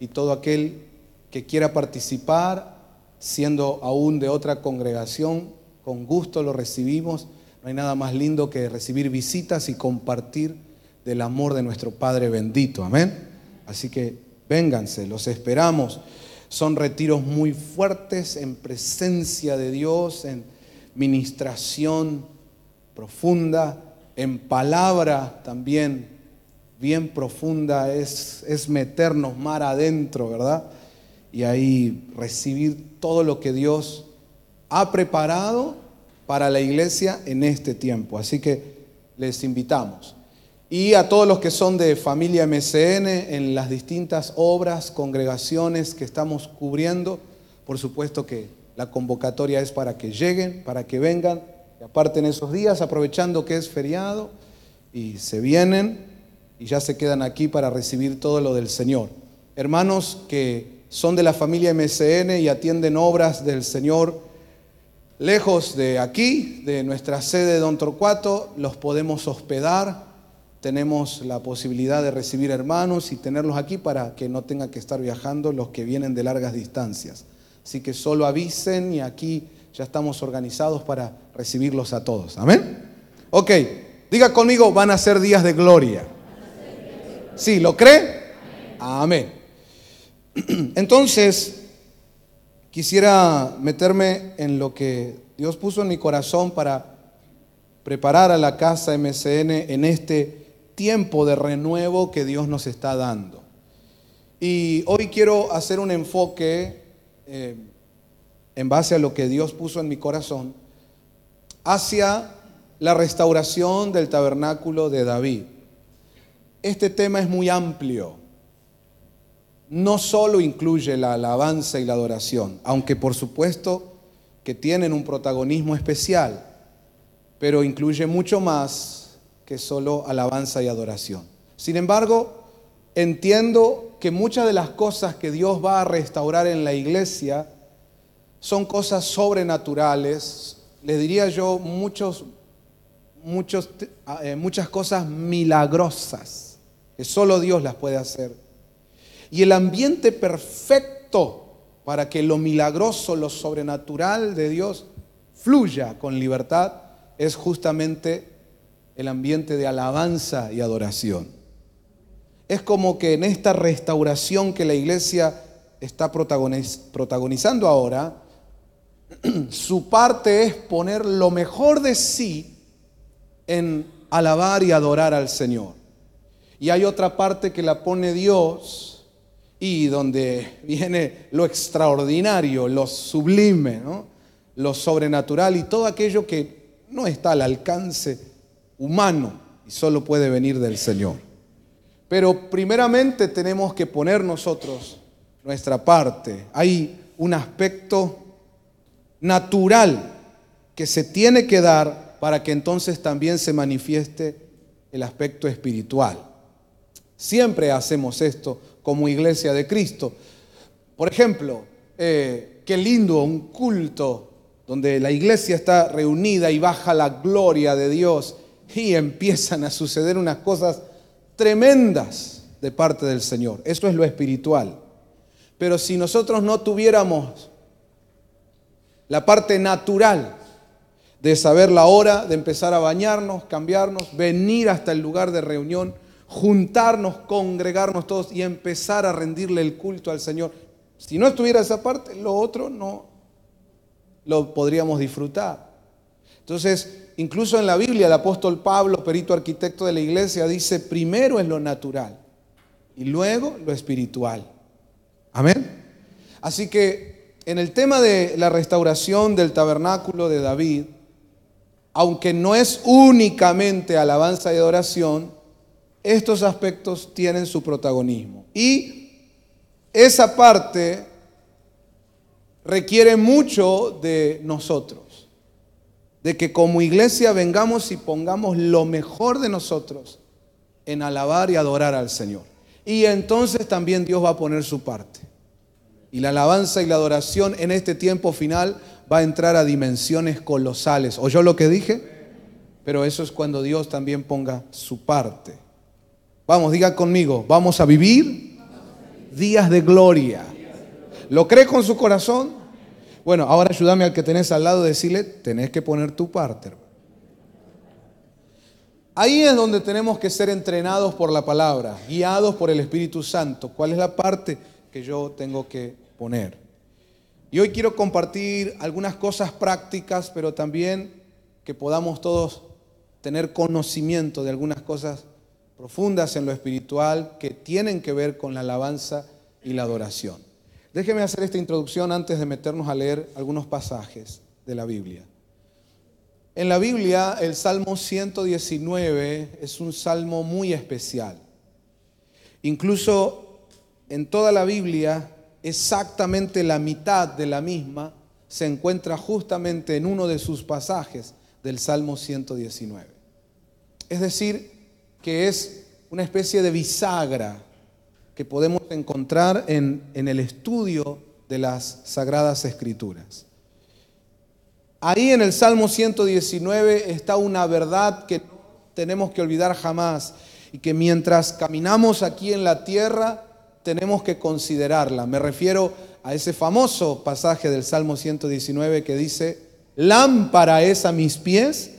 y todo aquel que quiera participar, siendo aún de otra congregación, con gusto lo recibimos. No hay nada más lindo que recibir visitas y compartir del amor de nuestro Padre bendito. Amén. Así que vénganse, los esperamos. Son retiros muy fuertes en presencia de Dios, en ministración profunda, en palabra también bien profunda es, es meternos mar adentro, ¿verdad? Y ahí recibir todo lo que Dios ha preparado para la iglesia en este tiempo. Así que les invitamos. Y a todos los que son de familia MCN en las distintas obras, congregaciones que estamos cubriendo, por supuesto que la convocatoria es para que lleguen, para que vengan, y aparte esos días, aprovechando que es feriado, y se vienen y ya se quedan aquí para recibir todo lo del Señor. Hermanos que son de la familia MSN y atienden obras del Señor, lejos de aquí, de nuestra sede de Don Torcuato, los podemos hospedar, tenemos la posibilidad de recibir hermanos y tenerlos aquí para que no tengan que estar viajando los que vienen de largas distancias. Así que solo avisen y aquí ya estamos organizados para recibirlos a todos. Amén. Ok, diga conmigo, van a ser días de gloria. Sí, ¿lo cree? Amén. Entonces, quisiera meterme en lo que Dios puso en mi corazón para preparar a la casa MCN en este tiempo de renuevo que Dios nos está dando. Y hoy quiero hacer un enfoque eh, en base a lo que Dios puso en mi corazón hacia la restauración del tabernáculo de David este tema es muy amplio. No solo incluye la alabanza y la adoración, aunque por supuesto que tienen un protagonismo especial, pero incluye mucho más que solo alabanza y adoración. Sin embargo, entiendo que muchas de las cosas que Dios va a restaurar en la iglesia son cosas sobrenaturales, Le diría yo muchos, eh, muchas cosas milagrosas que solo Dios las puede hacer. Y el ambiente perfecto para que lo milagroso, lo sobrenatural de Dios fluya con libertad es justamente el ambiente de alabanza y adoración. Es como que en esta restauración que la iglesia está protagonizando ahora, su parte es poner lo mejor de sí en alabar y adorar al Señor y hay otra parte que la pone Dios y donde viene lo extraordinario, lo sublime, lo sobrenatural y todo aquello que no está al alcance humano y solo puede venir del Señor. Pero primeramente tenemos que poner nosotros nuestra parte. Hay un aspecto natural que se tiene que dar para que entonces también se manifieste el aspecto espiritual. Siempre hacemos esto como iglesia de Cristo. Por ejemplo, eh, qué lindo un culto donde la iglesia está reunida y baja la gloria de Dios y empiezan a suceder unas cosas tremendas de parte del Señor. Eso es lo espiritual. Pero si nosotros no tuviéramos la parte natural de saber la hora, de empezar a bañarnos, cambiarnos, venir hasta el lugar de reunión, juntarnos, congregarnos todos y empezar a rendirle el culto al Señor. Si no estuviera esa parte, lo otro no lo podríamos disfrutar. Entonces, incluso en la Biblia, el apóstol Pablo, perito arquitecto de la iglesia, dice, primero es lo natural y luego lo espiritual. Amén. Así que en el tema de la restauración del tabernáculo de David, aunque no es únicamente alabanza y adoración, estos aspectos tienen su protagonismo. Y esa parte requiere mucho de nosotros, de que como iglesia vengamos y pongamos lo mejor de nosotros en alabar y adorar al Señor. Y entonces también Dios va a poner su parte. Y la alabanza y la adoración en este tiempo final va a entrar a dimensiones colosales. yo lo que dije? Pero eso es cuando Dios también ponga su parte. Vamos, diga conmigo, vamos a vivir días de gloria. ¿Lo cree con su corazón? Bueno, ahora ayúdame al que tenés al lado, decirle, tenés que poner tu parte. Ahí es donde tenemos que ser entrenados por la palabra, guiados por el Espíritu Santo. ¿Cuál es la parte que yo tengo que poner? Y hoy quiero compartir algunas cosas prácticas, pero también que podamos todos tener conocimiento de algunas cosas profundas en lo espiritual que tienen que ver con la alabanza y la adoración. Déjeme hacer esta introducción antes de meternos a leer algunos pasajes de la Biblia. En la Biblia el Salmo 119 es un salmo muy especial. Incluso en toda la Biblia, exactamente la mitad de la misma se encuentra justamente en uno de sus pasajes del Salmo 119. Es decir, que es una especie de bisagra que podemos encontrar en, el estudio de las Sagradas Escrituras. Ahí en el Salmo 119 está una verdad que no tenemos que olvidar jamás y que mientras caminamos aquí en la tierra tenemos que considerarla. Me refiero a ese famoso pasaje del Salmo 119 que dice, lámpara es a mis pies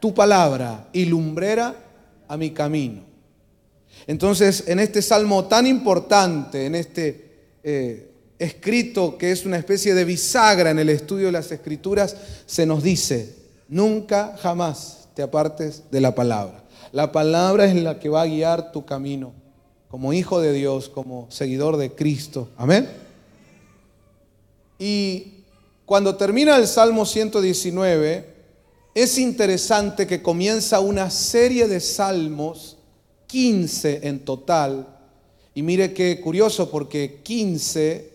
tu palabra y lumbrera mi camino. Entonces, en este salmo tan importante, en este eh, escrito que es una especie de bisagra en el estudio de las escrituras, se nos dice, nunca jamás te apartes de la palabra. La palabra es la que va a guiar tu camino como hijo de Dios, como seguidor de Cristo. Amén. Y cuando termina el Salmo 119, es interesante que comienza una serie de salmos, 15 en total, y mire qué curioso porque 15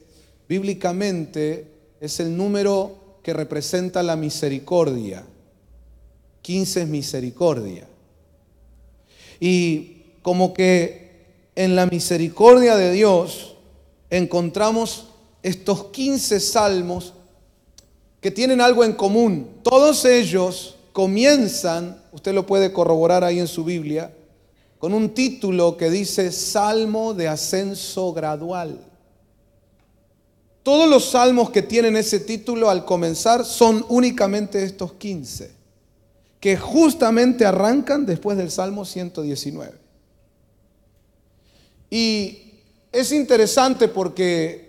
bíblicamente es el número que representa la misericordia. 15 es misericordia. Y como que en la misericordia de Dios encontramos estos 15 salmos que tienen algo en común. Todos ellos comienzan, usted lo puede corroborar ahí en su Biblia, con un título que dice Salmo de Ascenso Gradual. Todos los salmos que tienen ese título al comenzar son únicamente estos 15, que justamente arrancan después del Salmo 119. Y es interesante porque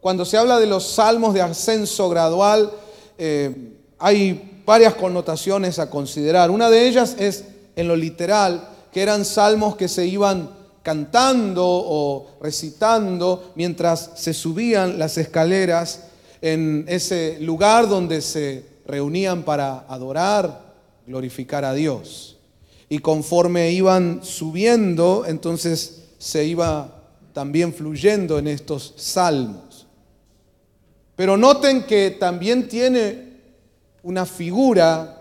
cuando se habla de los salmos de ascenso gradual, eh, hay varias connotaciones a considerar. Una de ellas es en lo literal, que eran salmos que se iban cantando o recitando mientras se subían las escaleras en ese lugar donde se reunían para adorar, glorificar a Dios. Y conforme iban subiendo, entonces se iba también fluyendo en estos salmos. Pero noten que también tiene una figura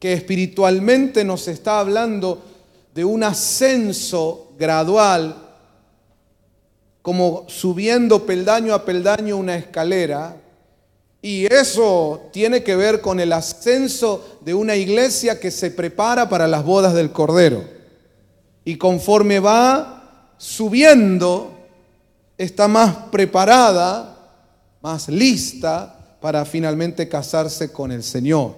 que espiritualmente nos está hablando de un ascenso gradual, como subiendo peldaño a peldaño una escalera, y eso tiene que ver con el ascenso de una iglesia que se prepara para las bodas del Cordero. Y conforme va subiendo, está más preparada más lista para finalmente casarse con el Señor.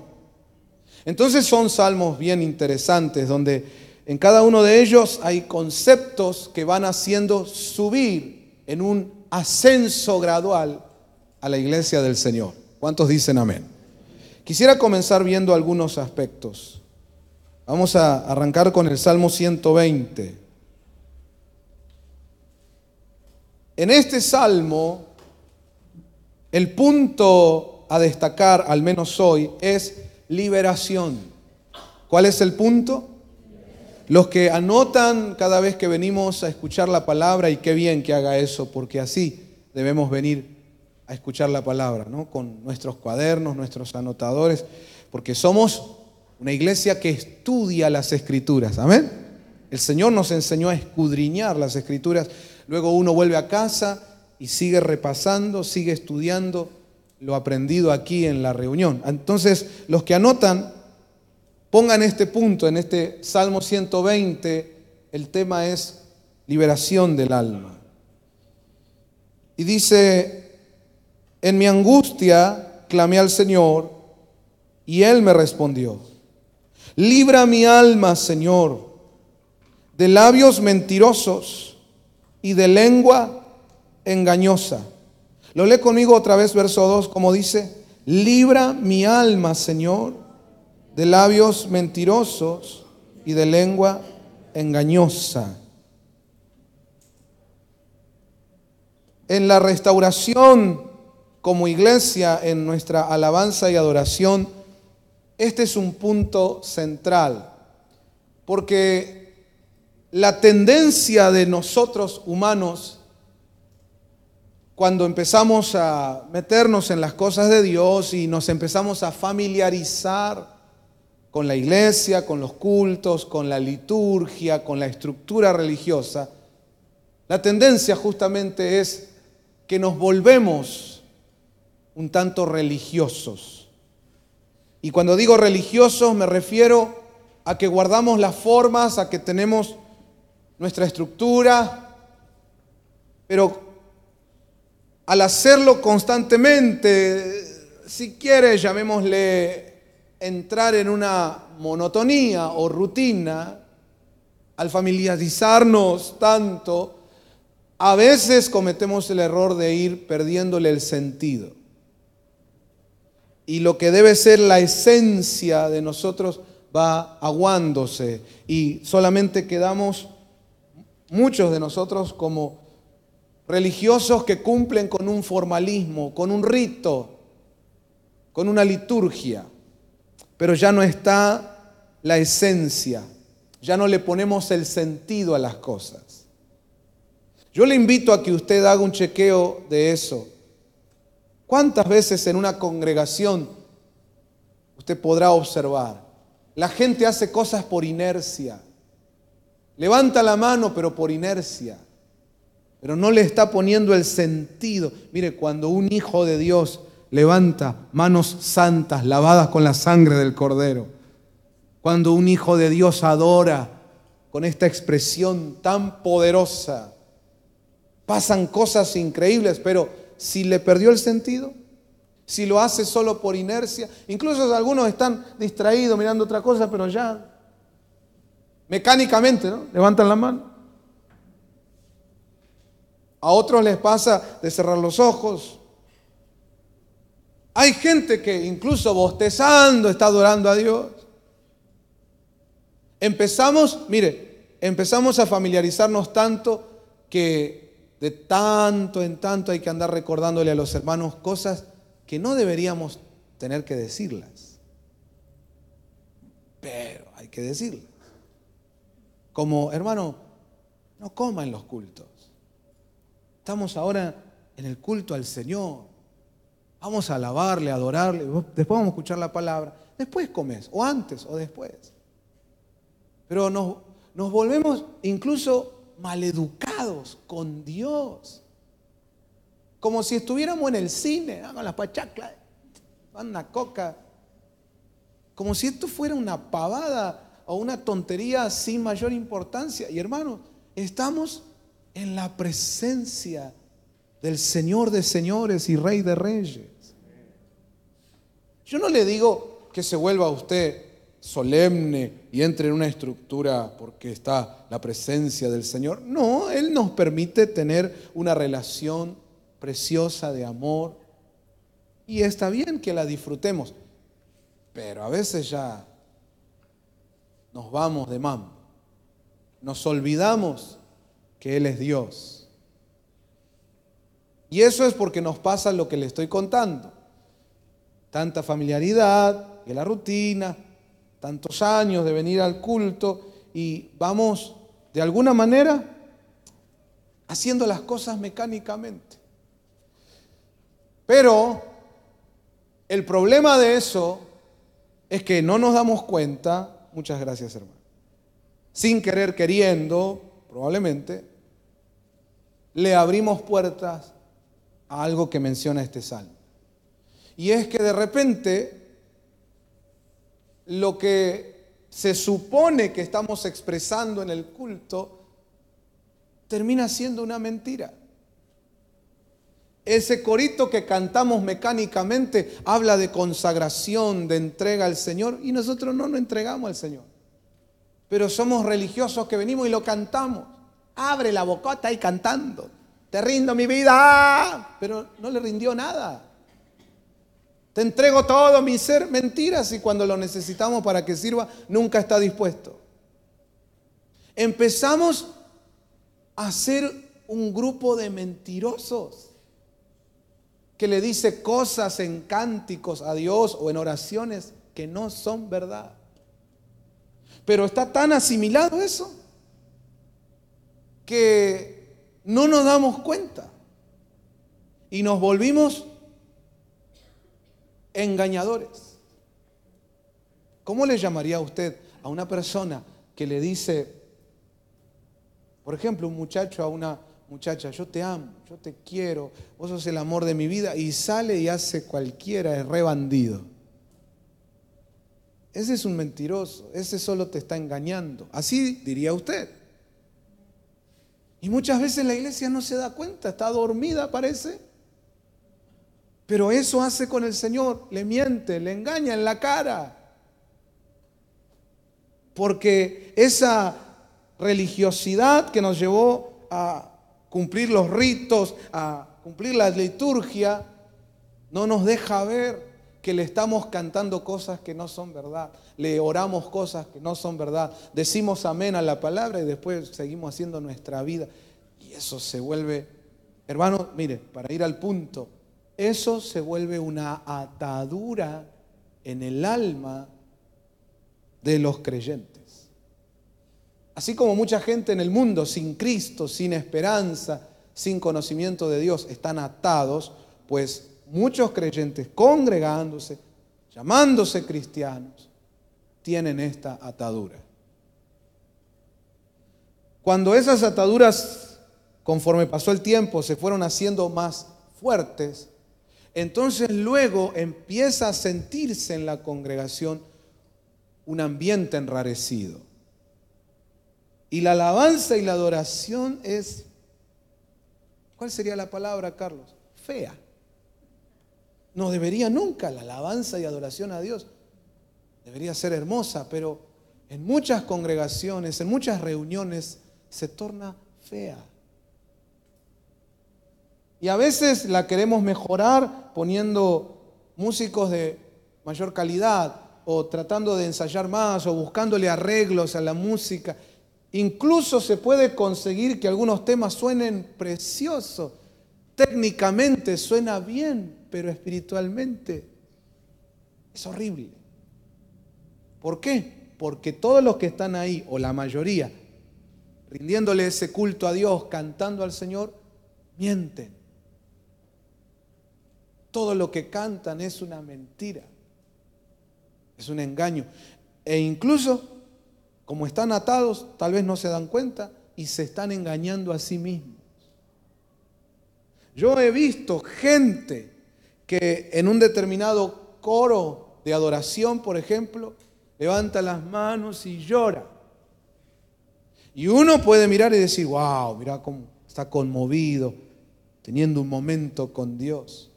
Entonces son salmos bien interesantes donde en cada uno de ellos hay conceptos que van haciendo subir en un ascenso gradual a la iglesia del Señor. ¿Cuántos dicen amén? Quisiera comenzar viendo algunos aspectos. Vamos a arrancar con el Salmo 120. En este salmo el punto a destacar, al menos hoy, es liberación. ¿Cuál es el punto? Los que anotan cada vez que venimos a escuchar la palabra, y qué bien que haga eso, porque así debemos venir a escuchar la palabra, ¿no? Con nuestros cuadernos, nuestros anotadores, porque somos una iglesia que estudia las escrituras, amén. El Señor nos enseñó a escudriñar las escrituras. Luego uno vuelve a casa y sigue repasando, sigue estudiando lo aprendido aquí en la reunión. Entonces, los que anotan, pongan este punto en este Salmo 120, el tema es liberación del alma. Y dice, en mi angustia clamé al Señor y Él me respondió, libra mi alma, Señor, de labios mentirosos y de lengua engañosa. Lo lee conmigo otra vez, verso 2, como dice, libra mi alma, Señor, de labios mentirosos y de lengua engañosa. En la restauración como iglesia, en nuestra alabanza y adoración, este es un punto central, porque la tendencia de nosotros humanos cuando empezamos a meternos en las cosas de Dios y nos empezamos a familiarizar con la iglesia, con los cultos, con la liturgia, con la estructura religiosa, la tendencia justamente es que nos volvemos un tanto religiosos. Y cuando digo religiosos me refiero a que guardamos las formas, a que tenemos nuestra estructura, pero al hacerlo constantemente, si quiere, llamémosle entrar en una monotonía o rutina, al familiarizarnos tanto, a veces cometemos el error de ir perdiéndole el sentido. Y lo que debe ser la esencia de nosotros va aguándose y solamente quedamos muchos de nosotros como religiosos que cumplen con un formalismo, con un rito, con una liturgia, pero ya no está la esencia, ya no le ponemos el sentido a las cosas. Yo le invito a que usted haga un chequeo de eso. ¿Cuántas veces en una congregación usted podrá observar? La gente hace cosas por inercia. Levanta la mano, pero por inercia pero no le está poniendo el sentido. Mire, cuando un hijo de Dios levanta manos santas, lavadas con la sangre del cordero, cuando un hijo de Dios adora con esta expresión tan poderosa, pasan cosas increíbles, pero si le perdió el sentido, si lo hace solo por inercia, incluso algunos están distraídos mirando otra cosa, pero ya mecánicamente, ¿no? Levantan la mano. A otros les pasa de cerrar los ojos. Hay gente que incluso bostezando está adorando a Dios. Empezamos, mire, empezamos a familiarizarnos tanto que de tanto en tanto hay que andar recordándole a los hermanos cosas que no deberíamos tener que decirlas. Pero hay que decirlas. Como, hermano, no coma en los cultos. Estamos ahora en el culto al Señor. Vamos a alabarle, adorarle. Después vamos a escuchar la palabra. Después comes, o antes, o después. Pero nos, volvemos incluso maleducados con Dios. Como si estuviéramos en el cine, con las pachaclas, la coca. Como si esto fuera una pavada o una tontería sin mayor importancia. Y hermanos, estamos en la presencia del Señor de señores y Rey de reyes. Yo no le digo que se vuelva a usted solemne y entre en una estructura porque está la presencia del Señor. No, Él nos permite tener una relación preciosa de amor y está bien que la disfrutemos, pero a veces ya nos vamos de mambo, nos olvidamos que Él es Dios. Y eso es porque nos pasa lo que le estoy contando. Tanta familiaridad, y la rutina, tantos años de venir al culto y vamos, de alguna manera, haciendo las cosas mecánicamente. Pero el problema de eso es que no nos damos cuenta, muchas gracias hermano, sin querer queriendo, probablemente, le abrimos puertas a algo que menciona este salmo. Y es que de repente lo que se supone que estamos expresando en el culto termina siendo una mentira. Ese corito que cantamos mecánicamente habla de consagración, de entrega al Señor, y nosotros no nos entregamos al Señor. Pero somos religiosos que venimos y lo cantamos. Abre la bocota y cantando. Te rindo mi vida, pero no le rindió nada. Te entrego todo mi ser, mentiras, y cuando lo necesitamos para que sirva, nunca está dispuesto. Empezamos a ser un grupo de mentirosos que le dice cosas en cánticos a Dios o en oraciones que no son verdad. Pero está tan asimilado eso que no nos damos cuenta y nos volvimos engañadores. ¿Cómo le llamaría a usted a una persona que le dice, por ejemplo, un muchacho a una muchacha, yo te amo, yo te quiero, vos sos el amor de mi vida, y sale y hace cualquiera, es re bandido. Ese es un mentiroso, ese solo te está engañando. Así diría usted. Y muchas veces la iglesia no se da cuenta, está dormida parece. Pero eso hace con el Señor, le miente, le engaña en la cara. Porque esa religiosidad que nos llevó a cumplir los ritos, a cumplir la liturgia, no nos deja ver que le estamos cantando cosas que no son verdad, le oramos cosas que no son verdad, decimos amén a la palabra y después seguimos haciendo nuestra vida. Y eso se vuelve, hermano, mire, para ir al punto, eso se vuelve una atadura en el alma de los creyentes. Así como mucha gente en el mundo sin Cristo, sin esperanza, sin conocimiento de Dios, están atados, pues muchos creyentes congregándose, llamándose cristianos, tienen esta atadura. Cuando esas ataduras, conforme pasó el tiempo, se fueron haciendo más fuertes, entonces luego empieza a sentirse en la congregación un ambiente enrarecido. Y la alabanza y la adoración es, ¿cuál sería la palabra, Carlos? Fea no debería nunca la alabanza y adoración a Dios. Debería ser hermosa, pero en muchas congregaciones, en muchas reuniones, se torna fea. Y a veces la queremos mejorar poniendo músicos de mayor calidad o tratando de ensayar más o buscándole arreglos a la música. Incluso se puede conseguir que algunos temas suenen preciosos, técnicamente suena bien, pero espiritualmente es horrible. ¿Por qué? Porque todos los que están ahí, o la mayoría, rindiéndole ese culto a Dios, cantando al Señor, mienten. Todo lo que cantan es una mentira, es un engaño. E incluso, como están atados, tal vez no se dan cuenta y se están engañando a sí mismos. Yo he visto gente que en un determinado coro de adoración, por ejemplo, levanta las manos y llora. Y uno puede mirar y decir, wow, mira cómo está conmovido, teniendo un momento con Dios.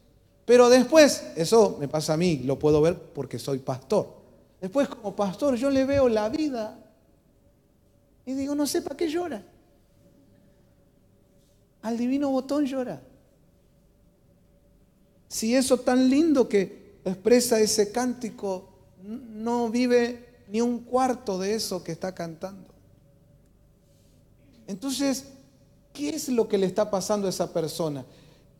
Pero después, eso me pasa a mí, lo puedo ver porque soy pastor. Después como pastor yo le veo la vida y digo, no sé para qué llora. Al divino botón llora si eso tan lindo que expresa ese cántico no vive ni un cuarto de eso que está cantando. Entonces, ¿qué es lo que le está pasando a esa persona?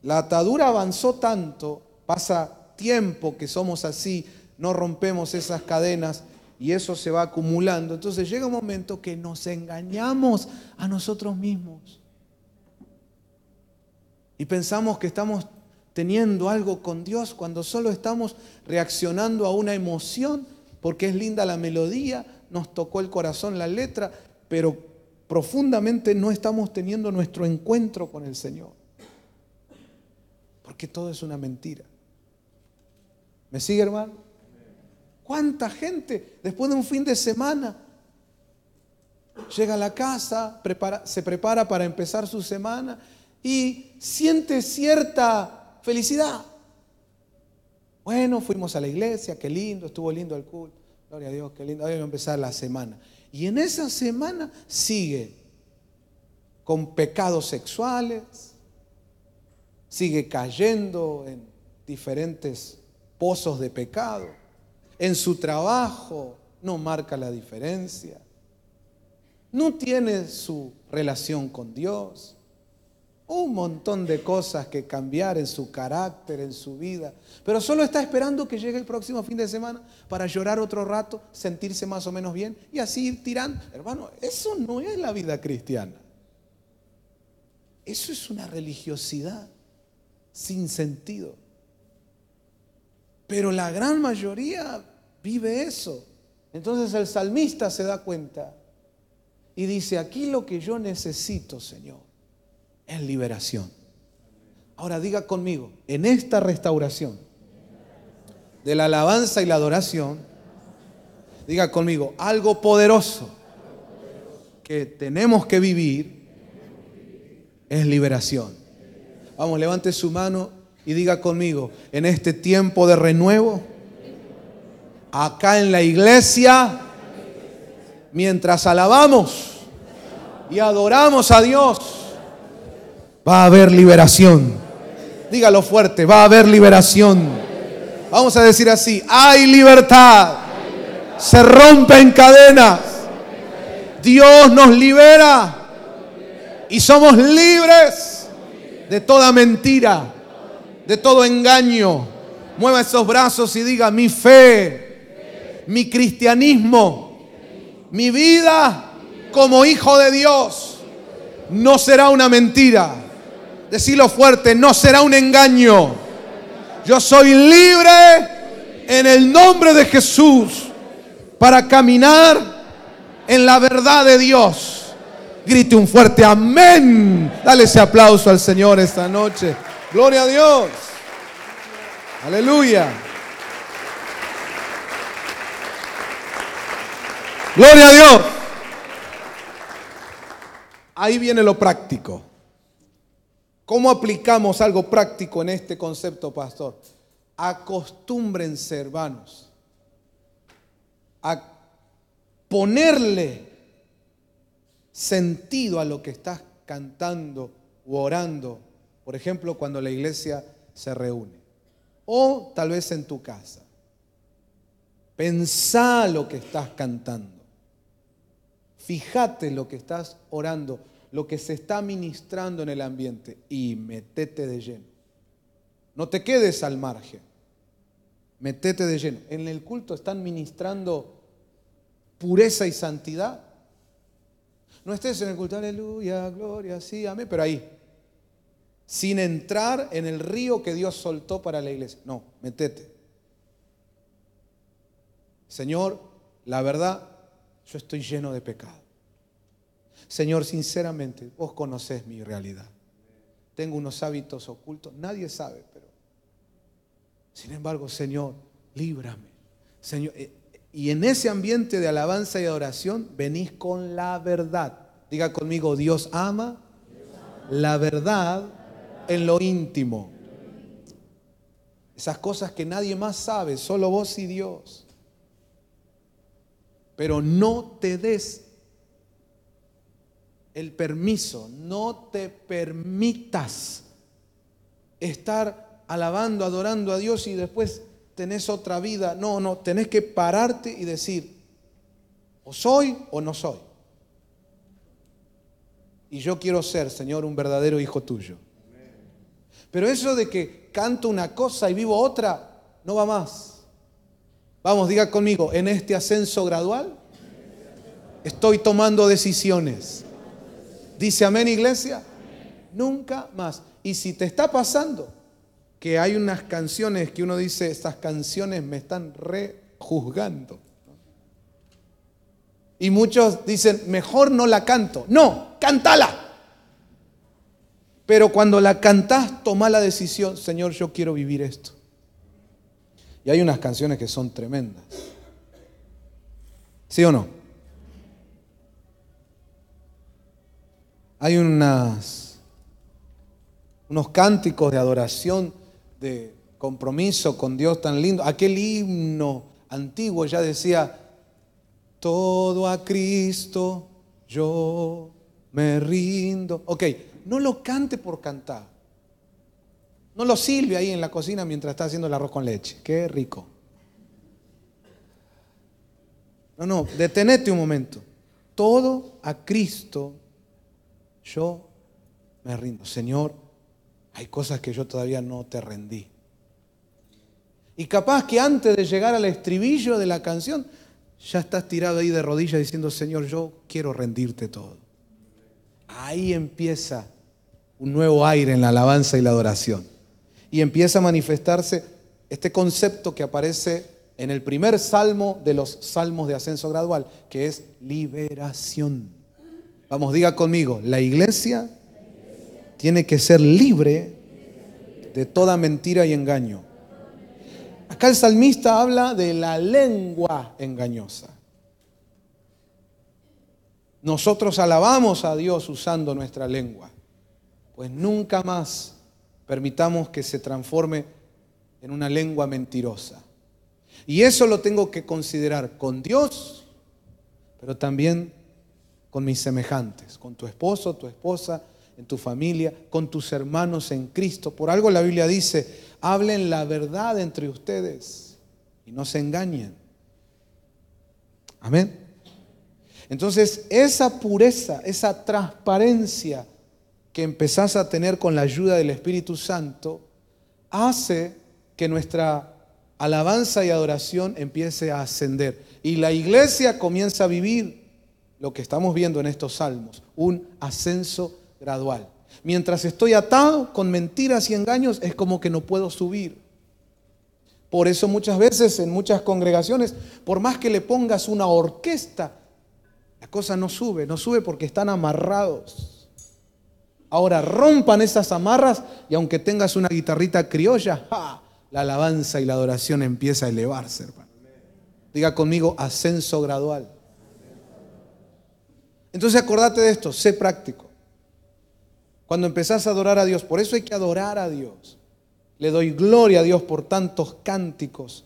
La atadura avanzó tanto, pasa tiempo que somos así, no rompemos esas cadenas y eso se va acumulando. Entonces llega un momento que nos engañamos a nosotros mismos. Y pensamos que estamos teniendo algo con Dios cuando solo estamos reaccionando a una emoción, porque es linda la melodía, nos tocó el corazón la letra, pero profundamente no estamos teniendo nuestro encuentro con el Señor. Porque todo es una mentira. ¿Me sigue, hermano? ¿Cuánta gente después de un fin de semana llega a la casa, se prepara para empezar su semana y siente cierta felicidad. Bueno, fuimos a la iglesia, qué lindo, estuvo lindo el culto. Gloria a Dios, qué lindo. Hoy va a empezar la semana. Y en esa semana sigue con pecados sexuales, sigue cayendo en diferentes pozos de pecado. En su trabajo no marca la diferencia. No tiene su relación con Dios un montón de cosas que cambiar en su carácter, en su vida, pero solo está esperando que llegue el próximo fin de semana para llorar otro rato, sentirse más o menos bien y así ir tirando. Hermano, eso no es la vida cristiana. Eso es una religiosidad sin sentido. Pero la gran mayoría vive eso. Entonces el salmista se da cuenta y dice, aquí lo que yo necesito, Señor, es liberación. Ahora diga conmigo, en esta restauración de la alabanza y la adoración, diga conmigo, algo poderoso que tenemos que vivir es liberación. Vamos, levante su mano y diga conmigo, en este tiempo de renuevo, acá en la iglesia, mientras alabamos y adoramos a Dios, Va a haber liberación. Dígalo fuerte, va a haber liberación. Vamos a decir así, hay libertad. Se rompen cadenas. Dios nos libera. Y somos libres de toda mentira, de todo engaño. Mueva esos brazos y diga, mi fe, mi cristianismo, mi vida como hijo de Dios no será una mentira Decirlo fuerte, no será un engaño. Yo soy libre en el nombre de Jesús para caminar en la verdad de Dios. Grite un fuerte amén. Dale ese aplauso al Señor esta noche. Gloria a Dios. Aleluya. Gloria a Dios. Ahí viene lo práctico. ¿Cómo aplicamos algo práctico en este concepto, pastor? Acostúmbrense, hermanos, a ponerle sentido a lo que estás cantando o orando, por ejemplo, cuando la iglesia se reúne, o tal vez en tu casa. Pensá lo que estás cantando. Fíjate lo que estás orando lo que se está ministrando en el ambiente y metete de lleno. No te quedes al margen. Metete de lleno. En el culto están ministrando pureza y santidad. No estés en el culto, aleluya, gloria, sí, amén, pero ahí. Sin entrar en el río que Dios soltó para la iglesia. No, metete. Señor, la verdad, yo estoy lleno de pecado. Señor, sinceramente, vos conocés mi realidad. Tengo unos hábitos ocultos, nadie sabe, pero... Sin embargo, Señor, líbrame. Señor, eh, y en ese ambiente de alabanza y adoración venís con la verdad. Diga conmigo, Dios ama la verdad en lo íntimo. Esas cosas que nadie más sabe, solo vos y Dios. Pero no te des el permiso, no te permitas estar alabando, adorando a Dios y después tenés otra vida. No, no, tenés que pararte y decir, o soy o no soy. Y yo quiero ser, Señor, un verdadero hijo tuyo. Pero eso de que canto una cosa y vivo otra, no va más. Vamos, diga conmigo, en este ascenso gradual estoy tomando decisiones. Dice amén iglesia. Nunca más. Y si te está pasando que hay unas canciones que uno dice, estas canciones me están rejuzgando. Y muchos dicen, mejor no la canto. No, cántala. Pero cuando la cantás, toma la decisión, Señor, yo quiero vivir esto. Y hay unas canciones que son tremendas. ¿Sí o no? Hay unos cánticos de adoración, de compromiso con Dios tan lindo. Aquel himno antiguo ya decía, todo a Cristo yo me rindo. Ok, no lo cante por cantar. No lo sirve ahí en la cocina mientras está haciendo el arroz con leche. Qué rico. No, no, detenete un momento. Todo a Cristo yo me rindo. Señor, hay cosas que yo todavía no te rendí. Y capaz que antes de llegar al estribillo de la canción, ya estás tirado ahí de rodillas diciendo, Señor, yo quiero rendirte todo. Ahí empieza un nuevo aire en la alabanza y la adoración. Y empieza a manifestarse este concepto que aparece en el primer salmo de los salmos de ascenso gradual, que es liberación. Vamos, diga conmigo, la iglesia tiene que ser libre de toda mentira y engaño. Acá el salmista habla de la lengua engañosa. Nosotros alabamos a Dios usando nuestra lengua, pues nunca más permitamos que se transforme en una lengua mentirosa. Y eso lo tengo que considerar con Dios, pero también con mis semejantes, con tu esposo, tu esposa, en tu familia, con tus hermanos en Cristo. Por algo la Biblia dice, hablen la verdad entre ustedes y no se engañen. Amén. Entonces, esa pureza, esa transparencia que empezás a tener con la ayuda del Espíritu Santo, hace que nuestra alabanza y adoración empiece a ascender. Y la iglesia comienza a vivir lo que estamos viendo en estos salmos, un ascenso gradual. Mientras estoy atado con mentiras y engaños, es como que no puedo subir. Por eso muchas veces en muchas congregaciones, por más que le pongas una orquesta, la cosa no sube, no sube porque están amarrados. Ahora rompan esas amarras y aunque tengas una guitarrita criolla, la alabanza y la adoración empieza a elevarse, hermano. Diga conmigo, ascenso gradual. Entonces acordate de esto, sé práctico. Cuando empezás a adorar a Dios, por eso hay que adorar a Dios. Le doy gloria a Dios por tantos cánticos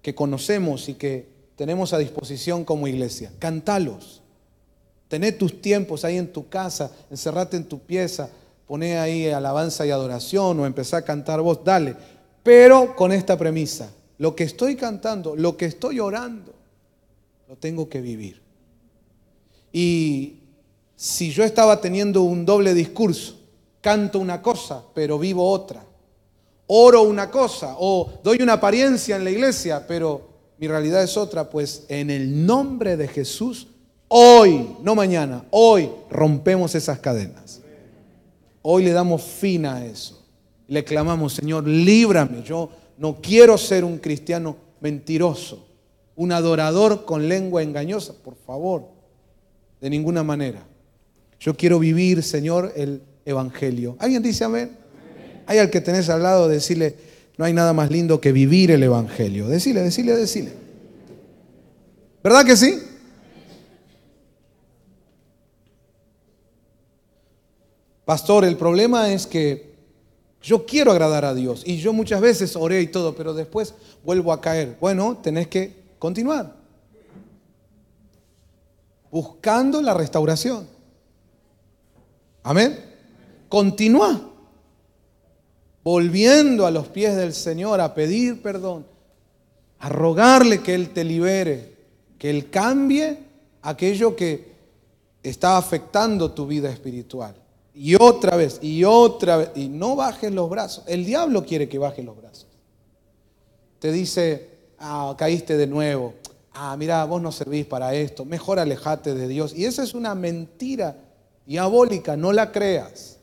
que conocemos y que tenemos a disposición como iglesia. Cantalos. Tené tus tiempos ahí en tu casa, encerrate en tu pieza, poné ahí alabanza y adoración o empezá a cantar vos, dale. Pero con esta premisa, lo que estoy cantando, lo que estoy orando, lo tengo que vivir. Y si yo estaba teniendo un doble discurso, canto una cosa, pero vivo otra. Oro una cosa o doy una apariencia en la iglesia, pero mi realidad es otra, pues en el nombre de Jesús, hoy, no mañana, hoy rompemos esas cadenas. Hoy le damos fin a eso. Le clamamos, Señor, líbrame. Yo no quiero ser un cristiano mentiroso, un adorador con lengua engañosa, por favor de ninguna manera. Yo quiero vivir, Señor, el Evangelio. ¿Alguien dice amén? Hay al que tenés al lado, decirle, no hay nada más lindo que vivir el Evangelio. Decile, decile, decile. ¿Verdad que sí? Pastor, el problema es que yo quiero agradar a Dios y yo muchas veces oré y todo, pero después vuelvo a caer. Bueno, tenés que continuar buscando la restauración. Amén. Continúa volviendo a los pies del Señor a pedir perdón, a rogarle que Él te libere, que Él cambie aquello que está afectando tu vida espiritual. Y otra vez, y otra vez, y no bajes los brazos. El diablo quiere que bajes los brazos. Te dice, ah, caíste de nuevo, ah, mira, vos no servís para esto, mejor alejate de Dios. Y esa es una mentira diabólica, no la creas.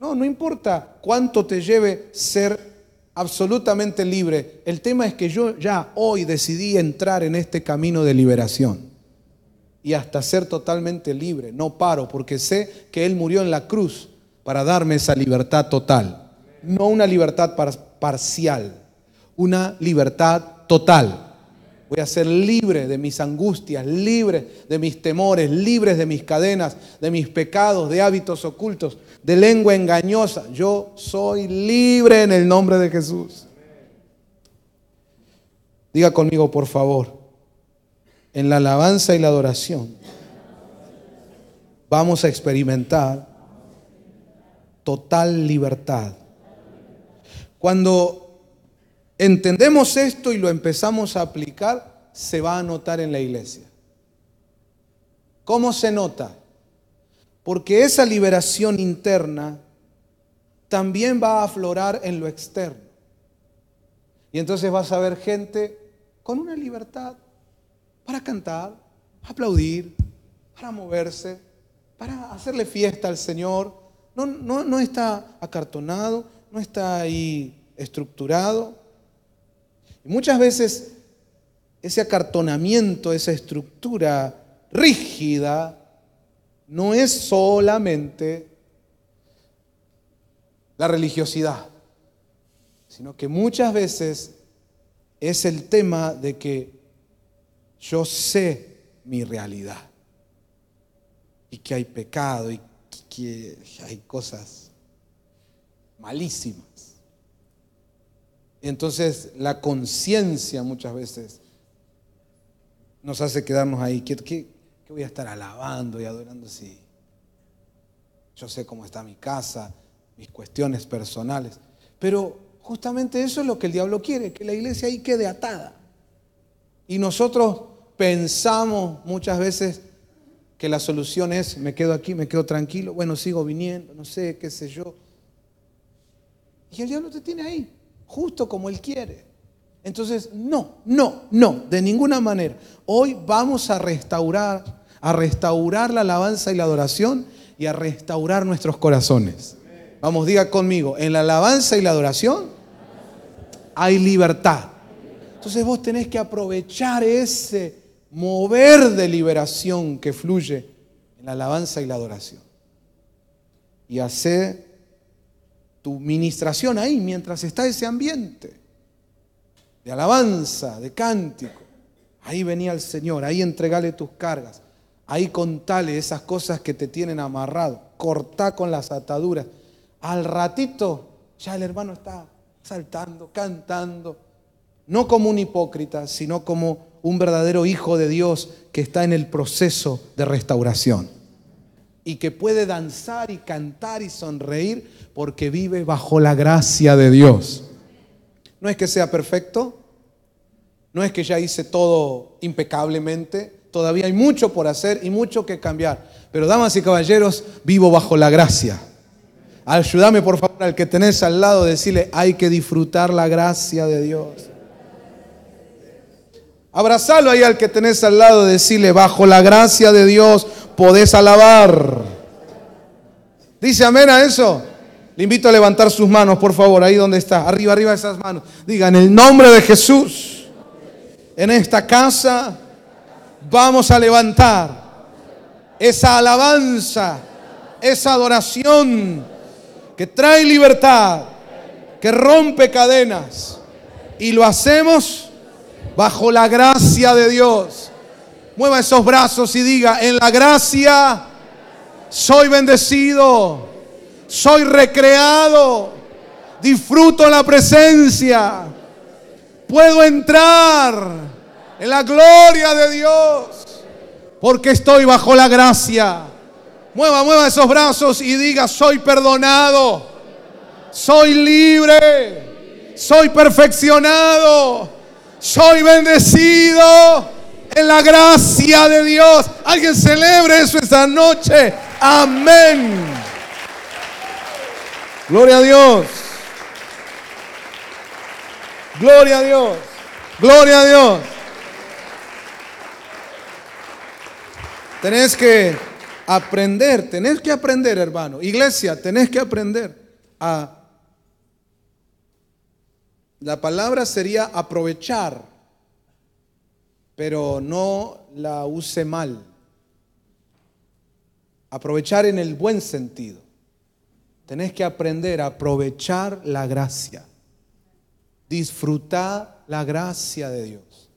No, no importa cuánto te lleve ser absolutamente libre. El tema es que yo ya hoy decidí entrar en este camino de liberación y hasta ser totalmente libre. No paro porque sé que Él murió en la cruz para darme esa libertad total. No una libertad parcial, una libertad total. Voy a ser libre de mis angustias, libre de mis temores, libre de mis cadenas, de mis pecados, de hábitos ocultos, de lengua engañosa. Yo soy libre en el nombre de Jesús. Diga conmigo, por favor, en la alabanza y la adoración vamos a experimentar total libertad. Cuando entendemos esto y lo empezamos a aplicar, se va a notar en la iglesia. ¿Cómo se nota? Porque esa liberación interna también va a aflorar en lo externo. Y entonces vas a ver gente con una libertad para cantar, para aplaudir, para moverse, para hacerle fiesta al Señor. No, no, no está acartonado, no está ahí estructurado, muchas veces ese acartonamiento, esa estructura rígida, no es solamente la religiosidad, sino que muchas veces es el tema de que yo sé mi realidad y que hay pecado y que hay cosas malísimas. Entonces la conciencia muchas veces nos hace quedarnos ahí. ¿Qué, voy a estar alabando y adorando si yo sé cómo está mi casa, mis cuestiones personales? Pero justamente eso es lo que el diablo quiere, que la iglesia ahí quede atada. Y nosotros pensamos muchas veces que la solución es, me quedo aquí, me quedo tranquilo, bueno, sigo viniendo, no sé, qué sé yo. Y el diablo te tiene ahí justo como Él quiere. Entonces, no, no, no, de ninguna manera. Hoy vamos a restaurar, a restaurar la alabanza y la adoración y a restaurar nuestros corazones. Vamos, diga conmigo, en la alabanza y la adoración hay libertad. Entonces vos tenés que aprovechar ese mover de liberación que fluye en la alabanza y la adoración. Y hacer tu ministración ahí mientras está ese ambiente de alabanza, de cántico. Ahí venía el Señor, ahí entregale tus cargas, ahí contale esas cosas que te tienen amarrado, cortá con las ataduras. Al ratito ya el hermano está saltando, cantando, no como un hipócrita, sino como un verdadero hijo de Dios que está en el proceso de restauración y que puede danzar y cantar y sonreír porque vive bajo la gracia de Dios. No es que sea perfecto, no es que ya hice todo impecablemente, todavía hay mucho por hacer y mucho que cambiar, pero damas y caballeros, vivo bajo la gracia. Ayúdame por favor al que tenés al lado, decirle, hay que disfrutar la gracia de Dios. Abrazalo ahí al que tenés al lado, decirle, bajo la gracia de Dios podés alabar. Dice amén a eso. Le invito a levantar sus manos, por favor, ahí donde está. Arriba, arriba esas manos. Diga, en el nombre de Jesús, en esta casa vamos a levantar esa alabanza, esa adoración que trae libertad, que rompe cadenas. Y lo hacemos bajo la gracia de Dios Mueva esos brazos y diga, en la gracia soy bendecido, soy recreado, disfruto la presencia, puedo entrar en la gloria de Dios, porque estoy bajo la gracia. Mueva, mueva esos brazos y diga, soy perdonado, soy libre, soy perfeccionado, soy bendecido la gracia de Dios. Alguien celebre eso esta noche. Amén. Gloria a Dios. Gloria a Dios. Gloria a Dios. Tenés que aprender, tenés que aprender, hermano. Iglesia, tenés que aprender a... La palabra sería aprovechar pero no la use mal. Aprovechar en el buen sentido. Tenés que aprender a aprovechar la gracia. Disfrutar la gracia de Dios.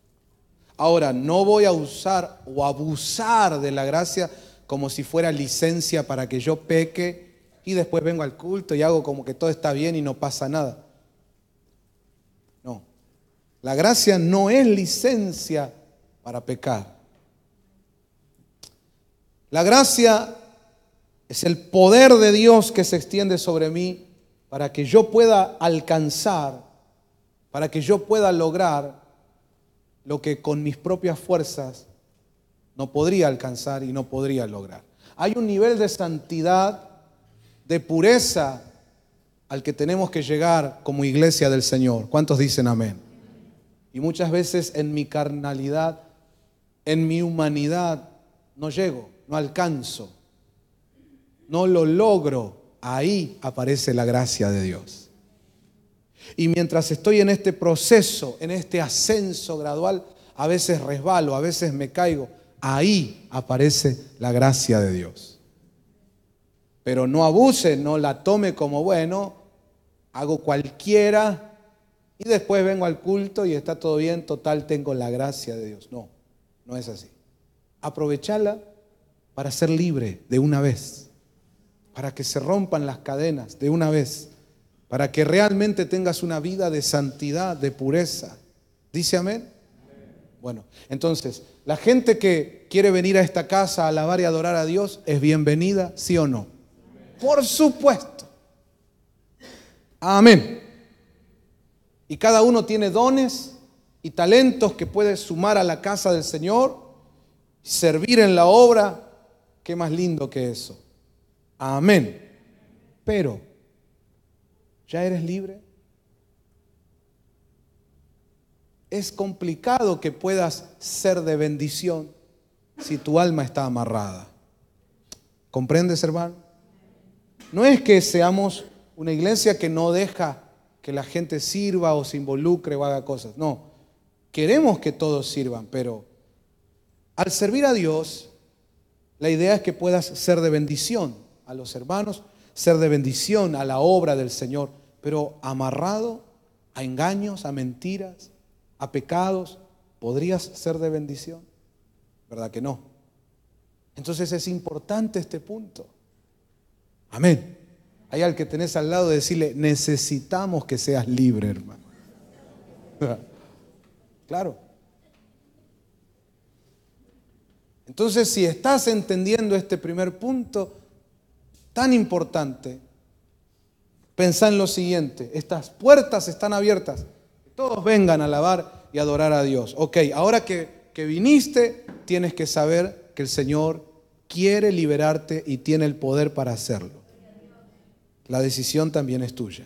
Ahora, no voy a usar o abusar de la gracia como si fuera licencia para que yo peque y después vengo al culto y hago como que todo está bien y no pasa nada. No. La gracia no es licencia para pecar. La gracia es el poder de Dios que se extiende sobre mí para que yo pueda alcanzar, para que yo pueda lograr lo que con mis propias fuerzas no podría alcanzar y no podría lograr. Hay un nivel de santidad, de pureza al que tenemos que llegar como iglesia del Señor. ¿Cuántos dicen amén? Y muchas veces en mi carnalidad en mi humanidad no llego, no alcanzo, no lo logro, ahí aparece la gracia de Dios. Y mientras estoy en este proceso, en este ascenso gradual, a veces resbalo, a veces me caigo, ahí aparece la gracia de Dios. Pero no abuse, no la tome como bueno, hago cualquiera y después vengo al culto y está todo bien, total, tengo la gracia de Dios. No. No es así. Aprovechala para ser libre de una vez, para que se rompan las cadenas de una vez, para que realmente tengas una vida de santidad, de pureza. ¿Dice amén? Bueno, entonces, la gente que quiere venir a esta casa a alabar y adorar a Dios es bienvenida, sí o no. Por supuesto. Amén. Y cada uno tiene dones y talentos que puedes sumar a la casa del Señor, servir en la obra, qué más lindo que eso. Amén. Pero, ¿ya eres libre? Es complicado que puedas ser de bendición si tu alma está amarrada. ¿Comprendes, hermano? No es que seamos una iglesia que no deja que la gente sirva o se involucre o haga cosas. No, Queremos que todos sirvan, pero al servir a Dios, la idea es que puedas ser de bendición a los hermanos, ser de bendición a la obra del Señor, pero amarrado a engaños, a mentiras, a pecados, ¿podrías ser de bendición? ¿Verdad que no? Entonces es importante este punto. Amén. Hay al que tenés al lado de decirle, necesitamos que seas libre, hermano. Claro. Entonces, si estás entendiendo este primer punto tan importante, pensá en lo siguiente, estas puertas están abiertas, todos vengan a alabar y adorar a Dios. Ok, ahora que, que viniste, tienes que saber que el Señor quiere liberarte y tiene el poder para hacerlo. La decisión también es tuya.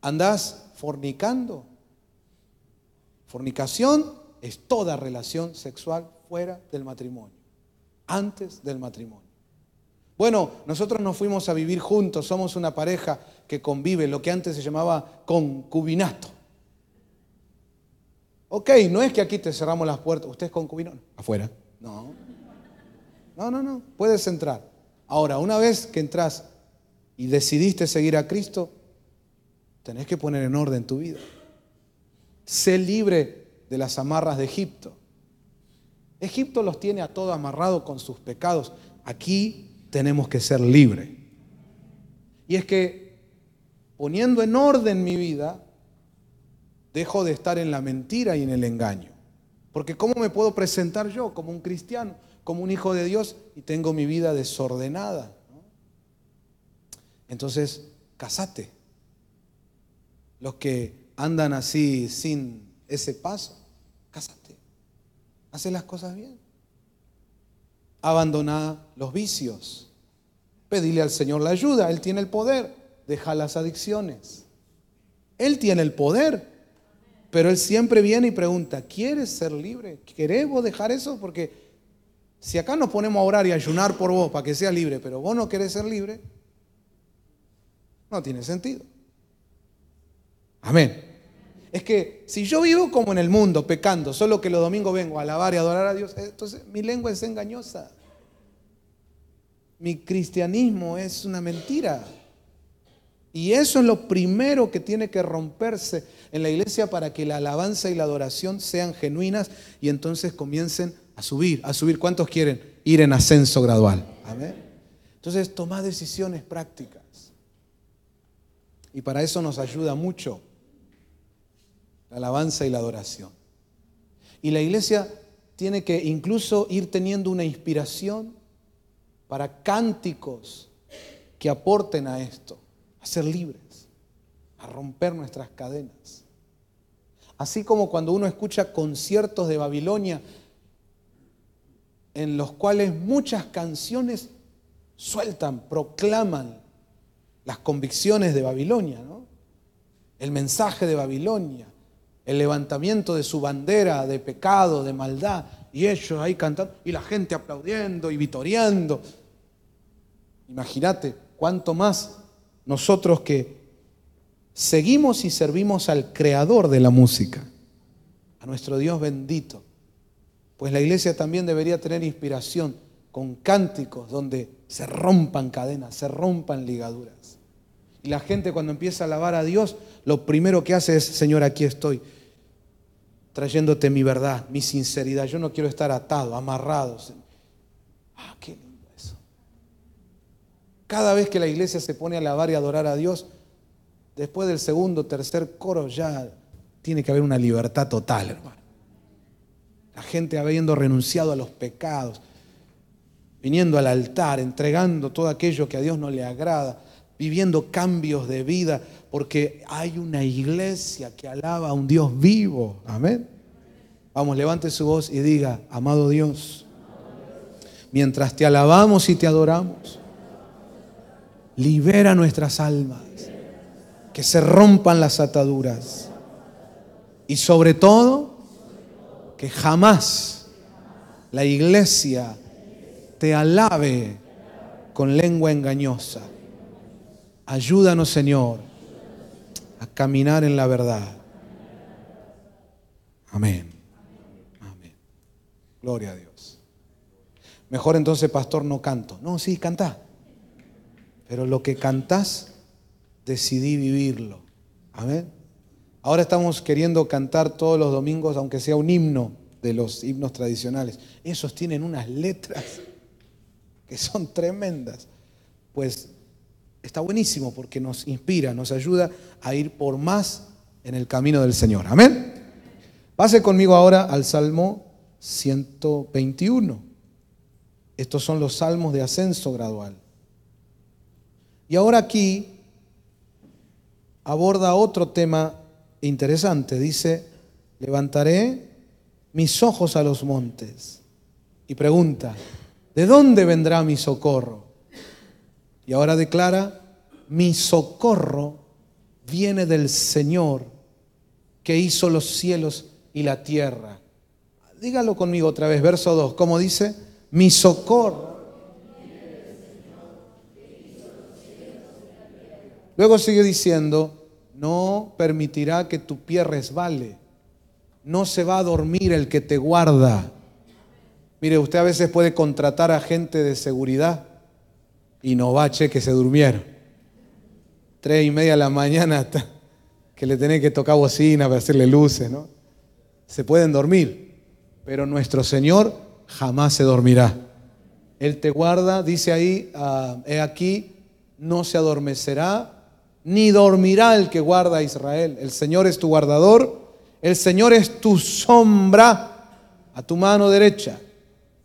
¿Andás fornicando? Fornicación es toda relación sexual fuera del matrimonio, antes del matrimonio. Bueno, nosotros nos fuimos a vivir juntos, somos una pareja que convive, lo que antes se llamaba concubinato. Ok, no es que aquí te cerramos las puertas, usted es concubinón, afuera. No, no, no, no, puedes entrar. Ahora, una vez que entras y decidiste seguir a Cristo, tenés que poner en orden tu vida sé libre de las amarras de Egipto. Egipto los tiene a todo amarrado con sus pecados. Aquí tenemos que ser libres. Y es que poniendo en orden mi vida, dejo de estar en la mentira y en el engaño. Porque ¿cómo me puedo presentar yo como un cristiano, como un hijo de Dios y tengo mi vida desordenada? Entonces, casate. Los que andan así sin ese paso, cásate. Haz las cosas bien. Abandona los vicios. Pedile al Señor la ayuda. Él tiene el poder. Deja las adicciones. Él tiene el poder. Pero Él siempre viene y pregunta, ¿quieres ser libre? ¿Querés vos dejar eso? Porque si acá nos ponemos a orar y ayunar por vos para que seas libre, pero vos no querés ser libre, no tiene sentido. Amén. Es que si yo vivo como en el mundo, pecando, solo que los domingos vengo a alabar y adorar a Dios, entonces mi lengua es engañosa. Mi cristianismo es una mentira. Y eso es lo primero que tiene que romperse en la iglesia para que la alabanza y la adoración sean genuinas y entonces comiencen a subir, a subir. ¿Cuántos quieren ir en ascenso gradual? Amén. Entonces, toma decisiones prácticas. Y para eso nos ayuda mucho la alabanza y la adoración. Y la iglesia tiene que incluso ir teniendo una inspiración para cánticos que aporten a esto, a ser libres, a romper nuestras cadenas. Así como cuando uno escucha conciertos de Babilonia en los cuales muchas canciones sueltan, proclaman las convicciones de Babilonia, el mensaje de Babilonia, el levantamiento de su bandera de pecado, de maldad, y ellos ahí cantando, y la gente aplaudiendo y vitoreando. Imagínate, cuánto más nosotros que seguimos y servimos al creador de la música, a nuestro Dios bendito. Pues la iglesia también debería tener inspiración con cánticos donde se rompan cadenas, se rompan ligaduras. Y la gente cuando empieza a alabar a Dios, lo primero que hace es, Señor, aquí estoy trayéndote mi verdad, mi sinceridad. Yo no quiero estar atado, amarrado. Ah, qué lindo eso. Cada vez que la iglesia se pone a alabar y adorar a Dios, después del segundo, tercer coro ya tiene que haber una libertad total, hermano. La gente habiendo renunciado a los pecados, viniendo al altar, entregando todo aquello que a Dios no le agrada, viviendo cambios de vida, porque hay una iglesia que alaba a un Dios vivo. Amén. Vamos, levante su voz y diga, amado Dios, mientras te alabamos y te adoramos, libera nuestras almas, que se rompan las ataduras y sobre todo que jamás la iglesia te alabe con lengua engañosa. Ayúdanos, Señor, a caminar en la verdad. Amén. Amén. Gloria a Dios. Mejor entonces, pastor, no canto. No, sí, cantá. Pero lo que cantás, decidí vivirlo. Amén. Ahora estamos queriendo cantar todos los domingos, aunque sea un himno de los himnos tradicionales. Esos tienen unas letras que son tremendas. Pues está buenísimo porque nos inspira, nos ayuda a ir por más en el camino del Señor. Amén. Pase conmigo ahora al Salmo 121. Estos son los salmos de ascenso gradual. Y ahora aquí aborda otro tema interesante. Dice, levantaré mis ojos a los montes. Y pregunta, ¿de dónde vendrá mi socorro? Y ahora declara, mi socorro viene del Señor que hizo los cielos y la tierra. Dígalo conmigo otra vez, verso 2, como dice, mi socorro. Luego sigue diciendo, no permitirá que tu pie resbale, no se va a dormir el que te guarda. Mire, usted a veces puede contratar a gente de seguridad y Novache que se durmieron. Tres y media de la mañana hasta que le tenés que tocar bocina para hacerle luces, ¿no? Se pueden dormir, pero nuestro Señor jamás se dormirá. Él te guarda, dice ahí, ah, he aquí, no se adormecerá, ni dormirá el que guarda a Israel. El Señor es tu guardador, el Señor es tu sombra a tu mano derecha.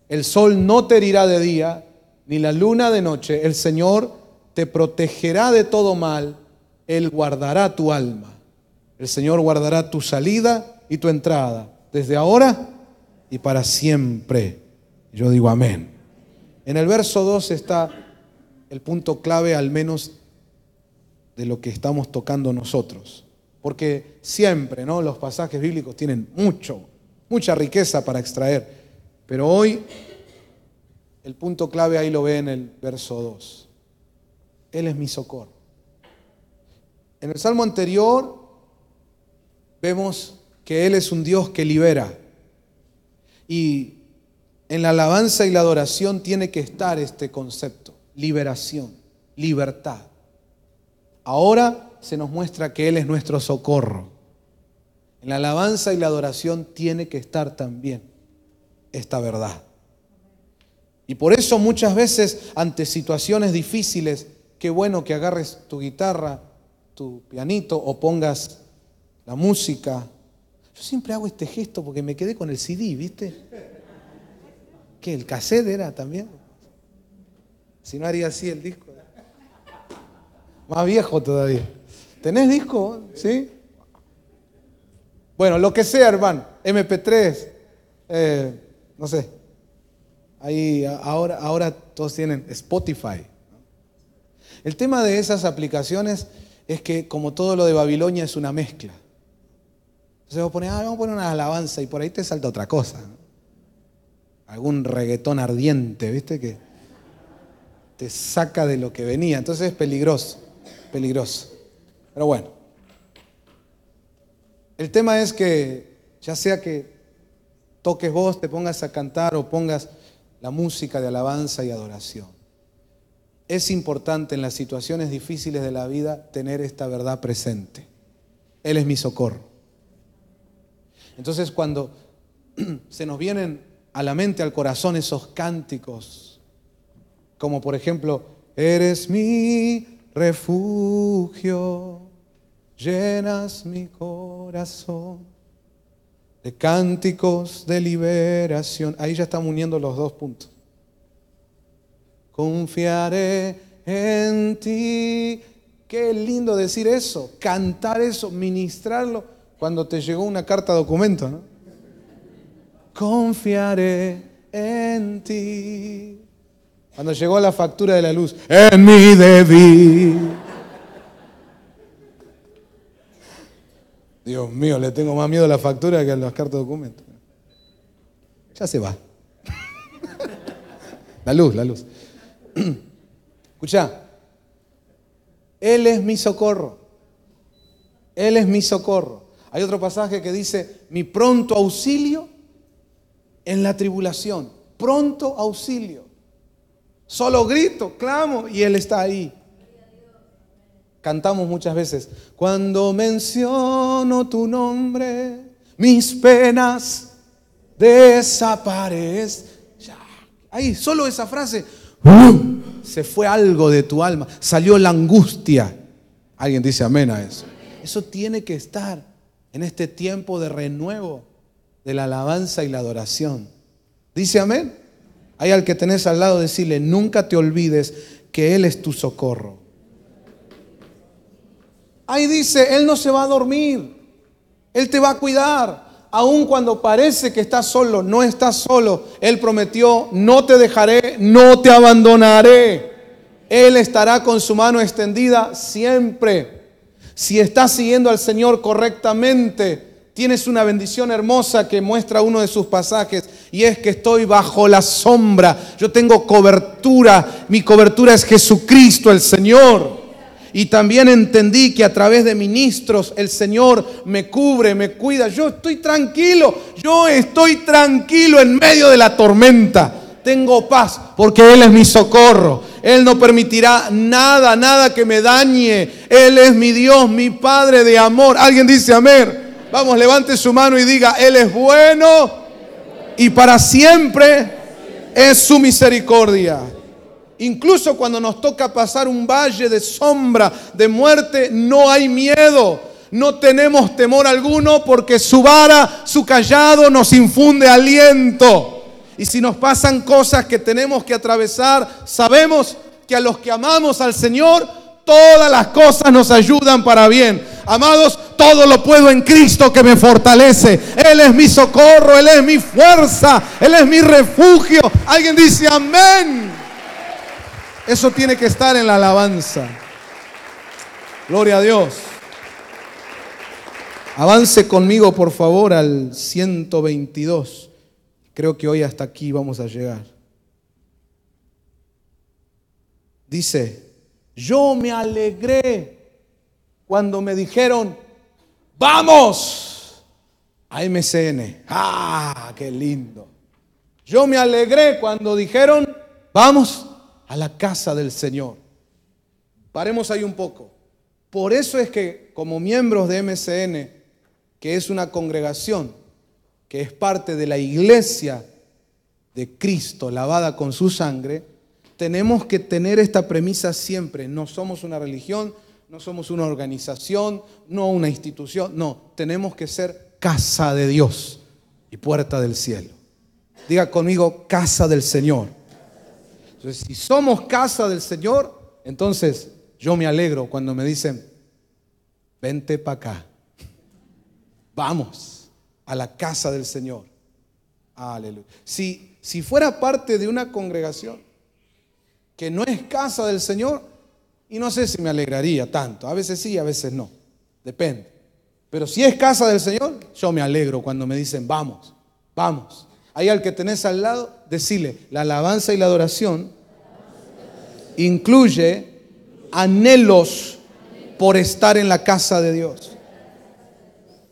El sol no te herirá de día, ni la luna de noche. El Señor te protegerá de todo mal, Él guardará tu alma. El Señor guardará tu salida y tu entrada, desde ahora y para siempre. Yo digo amén. En el verso 2 está el punto clave, al menos de lo que estamos tocando nosotros. Porque siempre, ¿no? Los pasajes bíblicos tienen mucho, mucha riqueza para extraer. Pero hoy el punto clave ahí lo ve en el verso 2. Él es mi socorro. En el salmo anterior vemos que Él es un Dios que libera. Y en la alabanza y la adoración tiene que estar este concepto, liberación, libertad. Ahora se nos muestra que Él es nuestro socorro. En la alabanza y la adoración tiene que estar también esta verdad. Y por eso muchas veces ante situaciones difíciles, qué bueno que agarres tu guitarra, tu pianito o pongas la música. Yo siempre hago este gesto porque me quedé con el CD, ¿viste? que ¿El cassette era también? Si no haría así el disco. Más viejo todavía. ¿Tenés disco? ¿Sí? Bueno, lo que sea, hermano. MP3. Eh, no sé. Ahí, ahora, ahora todos tienen Spotify. El tema de esas aplicaciones es que, como todo lo de Babilonia, es una mezcla. Entonces vos pones, ah, vamos a poner una alabanza y por ahí te salta otra cosa. Algún reggaetón ardiente, ¿viste? Que te saca de lo que venía. Entonces es peligroso, peligroso. Pero bueno. El tema es que, ya sea que toques vos, te pongas a cantar o pongas la música de alabanza y adoración. Es importante en las situaciones difíciles de la vida tener esta verdad presente. Él es mi socorro. Entonces cuando se nos vienen a la mente, al corazón esos cánticos, como por ejemplo, eres mi refugio, llenas mi corazón de cánticos de liberación. Ahí ya estamos uniendo los dos puntos. Confiaré en ti. Qué lindo decir eso, cantar eso, ministrarlo cuando te llegó una carta documento, ¿no? Confiaré en ti. Cuando llegó la factura de la luz, en mi débil Dios mío, le tengo más miedo a la factura que a las cartas de documento. Ya se va. la luz, la luz. Escucha, Él es mi socorro. Él es mi socorro. Hay otro pasaje que dice, mi pronto auxilio en la tribulación. Pronto auxilio. Solo grito, clamo y Él está ahí. Cantamos muchas veces, cuando menciono tu nombre, mis penas desaparecen. Ahí, solo esa frase, se fue algo de tu alma, salió la angustia. Alguien dice amén a eso. Eso tiene que estar en este tiempo de renuevo de la alabanza y la adoración. Dice amén. Hay al que tenés al lado, decirle, nunca te olvides que Él es tu socorro. Ahí dice, Él no se va a dormir, Él te va a cuidar. Aun cuando parece que estás solo, no estás solo. Él prometió, no te dejaré, no te abandonaré. Él estará con su mano extendida siempre. Si estás siguiendo al Señor correctamente, tienes una bendición hermosa que muestra uno de sus pasajes y es que estoy bajo la sombra. Yo tengo cobertura. Mi cobertura es Jesucristo el Señor. Y también entendí que a través de ministros el Señor me cubre, me cuida. Yo estoy tranquilo, yo estoy tranquilo en medio de la tormenta. Tengo paz porque Él es mi socorro. Él no permitirá nada, nada que me dañe. Él es mi Dios, mi Padre de amor. Alguien dice amén. Vamos, levante su mano y diga, Él es bueno y para siempre es su misericordia. Incluso cuando nos toca pasar un valle de sombra, de muerte, no hay miedo. No tenemos temor alguno porque su vara, su callado nos infunde aliento. Y si nos pasan cosas que tenemos que atravesar, sabemos que a los que amamos al Señor, todas las cosas nos ayudan para bien. Amados, todo lo puedo en Cristo que me fortalece. Él es mi socorro, Él es mi fuerza, Él es mi refugio. Alguien dice amén. Eso tiene que estar en la alabanza. Gloria a Dios. Avance conmigo, por favor, al 122. Creo que hoy hasta aquí vamos a llegar. Dice, yo me alegré cuando me dijeron, vamos a MCN. ¡Ah, qué lindo! Yo me alegré cuando dijeron, vamos a la casa del Señor. Paremos ahí un poco. Por eso es que como miembros de MCN, que es una congregación, que es parte de la iglesia de Cristo, lavada con su sangre, tenemos que tener esta premisa siempre. No somos una religión, no somos una organización, no una institución, no, tenemos que ser casa de Dios y puerta del cielo. Diga conmigo, casa del Señor. Entonces, si somos casa del Señor, entonces yo me alegro cuando me dicen, vente para acá. Vamos a la casa del Señor. Aleluya. Si, si fuera parte de una congregación que no es casa del Señor, y no sé si me alegraría tanto. A veces sí, a veces no. Depende. Pero si es casa del Señor, yo me alegro cuando me dicen, vamos, vamos. Ahí al que tenés al lado, decile, la alabanza y la adoración incluye anhelos por estar en la casa de Dios.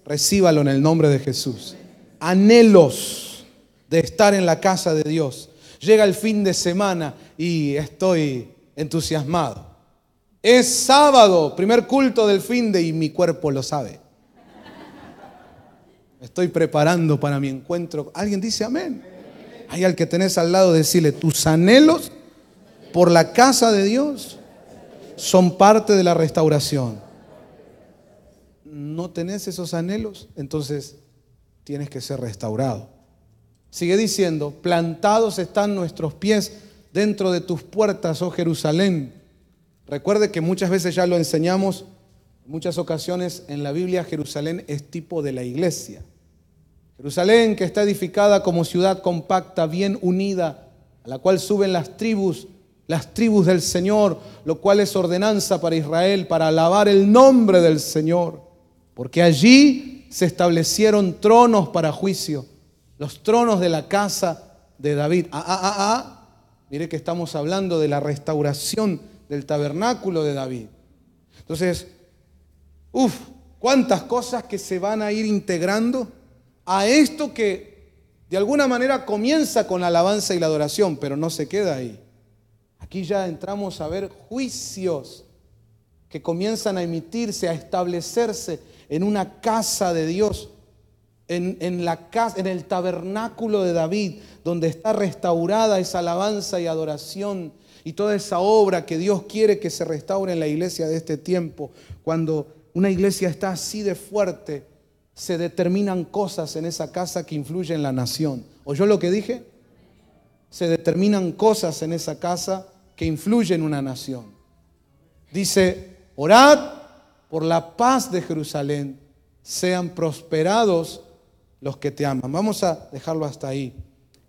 Recíbalo en el nombre de Jesús. Anhelos de estar en la casa de Dios. Llega el fin de semana y estoy entusiasmado. Es sábado, primer culto del fin de y mi cuerpo lo sabe estoy preparando para mi encuentro. ¿Alguien dice amén? Hay al que tenés al lado, decirle, tus anhelos por la casa de Dios son parte de la restauración. No tenés esos anhelos, entonces tienes que ser restaurado. Sigue diciendo, plantados están nuestros pies dentro de tus puertas, oh Jerusalén. Recuerde que muchas veces ya lo enseñamos en muchas ocasiones en la Biblia Jerusalén es tipo de la iglesia. Jerusalén que está edificada como ciudad compacta, bien unida, a la cual suben las tribus, las tribus del Señor, lo cual es ordenanza para Israel, para alabar el nombre del Señor. Porque allí se establecieron tronos para juicio, los tronos de la casa de David. Ah, ah, ah, ah. Mire que estamos hablando de la restauración del tabernáculo de David. Entonces, Uf, cuántas cosas que se van a ir integrando a esto que de alguna manera comienza con la alabanza y la adoración, pero no se queda ahí. Aquí ya entramos a ver juicios que comienzan a emitirse, a establecerse en una casa de Dios, en, el tabernáculo de David, donde está restaurada esa alabanza y adoración y toda esa obra que Dios quiere que se restaure en la iglesia de este tiempo, cuando una iglesia está así de fuerte, se determinan cosas en esa casa que influyen en la nación. ¿Oyó lo que dije? Se determinan cosas en esa casa que influyen en una nación. Dice, orad por la paz de Jerusalén, sean prosperados los que te aman. Vamos a dejarlo hasta ahí.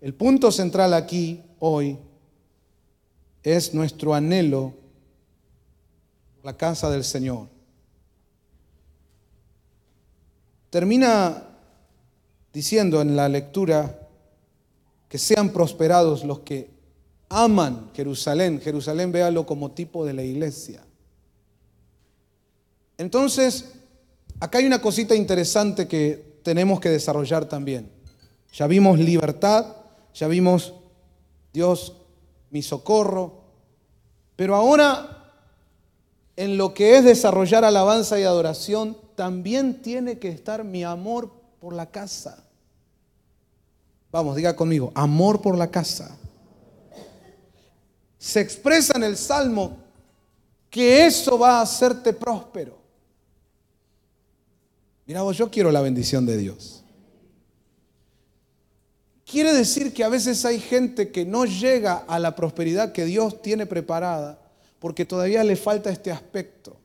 El punto central aquí hoy es nuestro anhelo, la casa del Señor. Termina diciendo en la lectura que sean prosperados los que aman Jerusalén. Jerusalén véalo como tipo de la iglesia. Entonces, acá hay una cosita interesante que tenemos que desarrollar también. Ya vimos libertad, ya vimos Dios mi socorro, pero ahora en lo que es desarrollar alabanza y adoración, también tiene que estar mi amor por la casa. Vamos, diga conmigo, amor por la casa. Se expresa en el Salmo que eso va a hacerte próspero. Mira vos, yo quiero la bendición de Dios. Quiere decir que a veces hay gente que no llega a la prosperidad que Dios tiene preparada porque todavía le falta este aspecto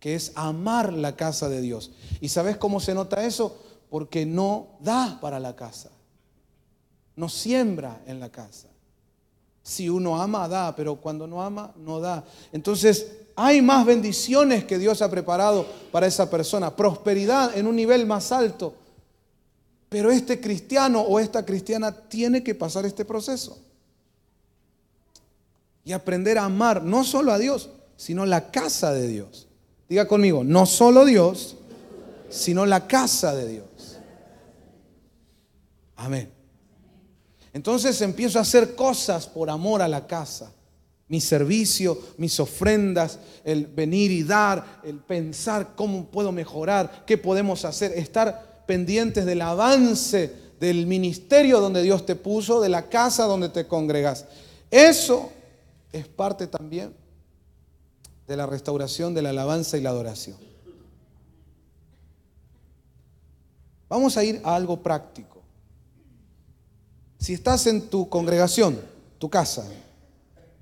que es amar la casa de Dios. ¿Y sabes cómo se nota eso? Porque no da para la casa, no siembra en la casa. Si uno ama, da, pero cuando no ama, no da. Entonces, hay más bendiciones que Dios ha preparado para esa persona, prosperidad en un nivel más alto. Pero este cristiano o esta cristiana tiene que pasar este proceso y aprender a amar no solo a Dios, sino la casa de Dios. Diga conmigo, no solo Dios, sino la casa de Dios. Amén. Entonces empiezo a hacer cosas por amor a la casa. Mi servicio, mis ofrendas, el venir y dar, el pensar cómo puedo mejorar, qué podemos hacer, estar pendientes del avance del ministerio donde Dios te puso, de la casa donde te congregas. Eso es parte también de la restauración de la alabanza y la adoración. Vamos a ir a algo práctico. Si estás en tu congregación, tu casa,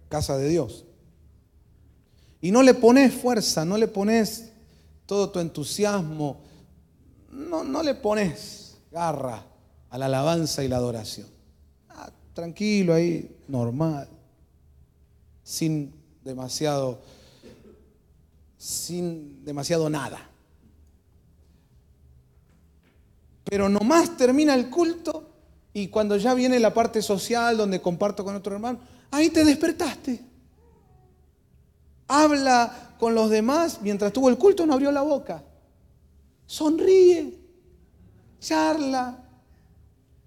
casa de Dios, y no le pones fuerza, no le pones todo tu entusiasmo, no, no le pones garra a la alabanza y la adoración. Ah, tranquilo ahí, normal, sin demasiado sin demasiado nada. Pero nomás termina el culto y cuando ya viene la parte social donde comparto con otro hermano, ahí te despertaste. Habla con los demás, mientras tuvo el culto no abrió la boca. Sonríe, charla,